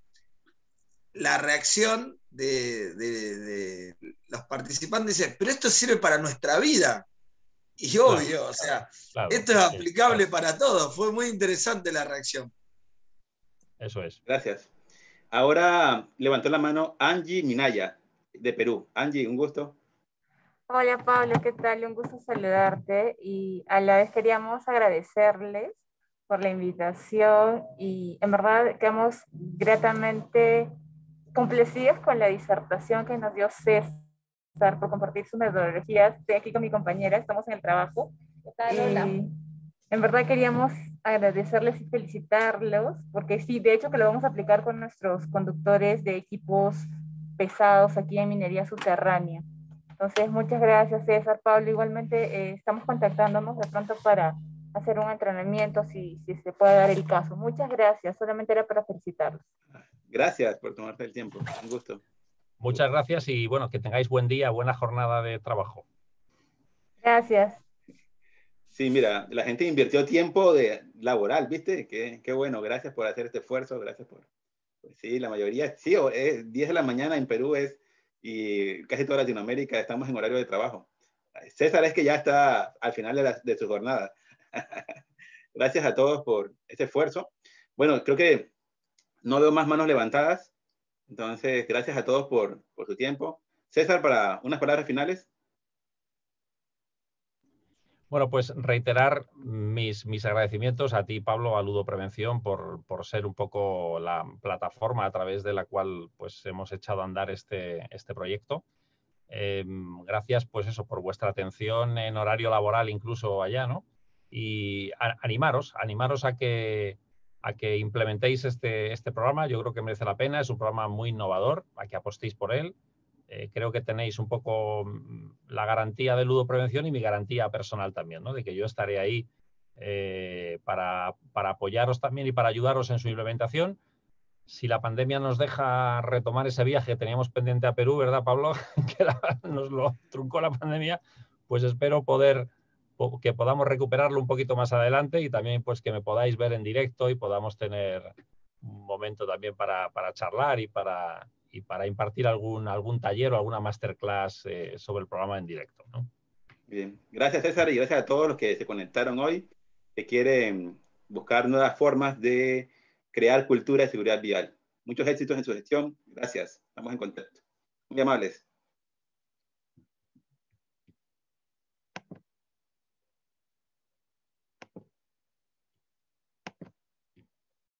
la reacción de, los participantes es, pero esto sirve para nuestra vida. Y obvio, o sea, esto es aplicable para todos. Fue muy interesante la reacción. Eso es. Gracias. Ahora levantó la mano Angie Minaya, de Perú. Angie, un gusto. Hola Pablo, ¿qué tal? Un gusto saludarte y a la vez queríamos agradecerles por la invitación y en verdad quedamos gratamente complacidos con la disertación que nos dio César por compartir sus metodologías. Estoy aquí con mi compañera, estamos en el trabajo. ¿Qué tal? Hola. en verdad queríamos agradecerles y felicitarlos porque sí, de hecho que lo vamos a aplicar con nuestros conductores de equipos pesados aquí en minería subterránea. Entonces, muchas gracias, César. Pablo, igualmente eh, estamos contactándonos de pronto para hacer un entrenamiento si, si se puede dar el caso. Muchas gracias, solamente era para felicitarlos. Gracias por tomarte el tiempo, un gusto. Muchas gracias y bueno, que tengáis buen día, buena jornada de trabajo. Gracias. Sí, mira, la gente invirtió tiempo de laboral, ¿viste? Qué, qué bueno, gracias por hacer este esfuerzo, gracias por... Pues sí, la mayoría, sí, es 10 de la mañana en Perú es y casi toda Latinoamérica estamos en horario de trabajo. César es que ya está al final de, su jornada. Gracias a todos por este esfuerzo. Bueno, creo que no veo más manos levantadas. Entonces, gracias a todos por su tiempo. César, para unas palabras finales. Bueno, pues reiterar mis, mis, agradecimientos a ti, Pablo, a Prevención, por, por, ser un poco la plataforma a través de la cual pues, hemos echado a andar este, este proyecto. Eh, gracias, pues eso, por vuestra atención en horario laboral, incluso allá, ¿no? Y animaros, animaros a que, a que implementéis este, este programa. Yo creo que merece la pena, es un programa muy innovador, a que apostéis por él, eh, creo que tenéis un poco mm, la garantía de Ludo Prevención y mi garantía personal también, ¿no? de que yo estaré ahí eh, para, para, apoyaros también y para ayudaros en su implementación. Si la pandemia nos deja retomar ese viaje que teníamos pendiente a Perú, ¿verdad, Pablo? que nos lo truncó la pandemia, pues espero poder que podamos recuperarlo un poquito más adelante y también pues que me podáis ver en directo y podamos tener un momento también para, para charlar y para, y para impartir algún, algún taller o alguna masterclass eh, sobre el programa en directo. Bien, gracias César y gracias a todos los que se conectaron hoy, que quieren buscar nuevas formas de crear cultura de seguridad vial. Muchos éxitos en su gestión. Gracias. Estamos en contacto. Muy amables.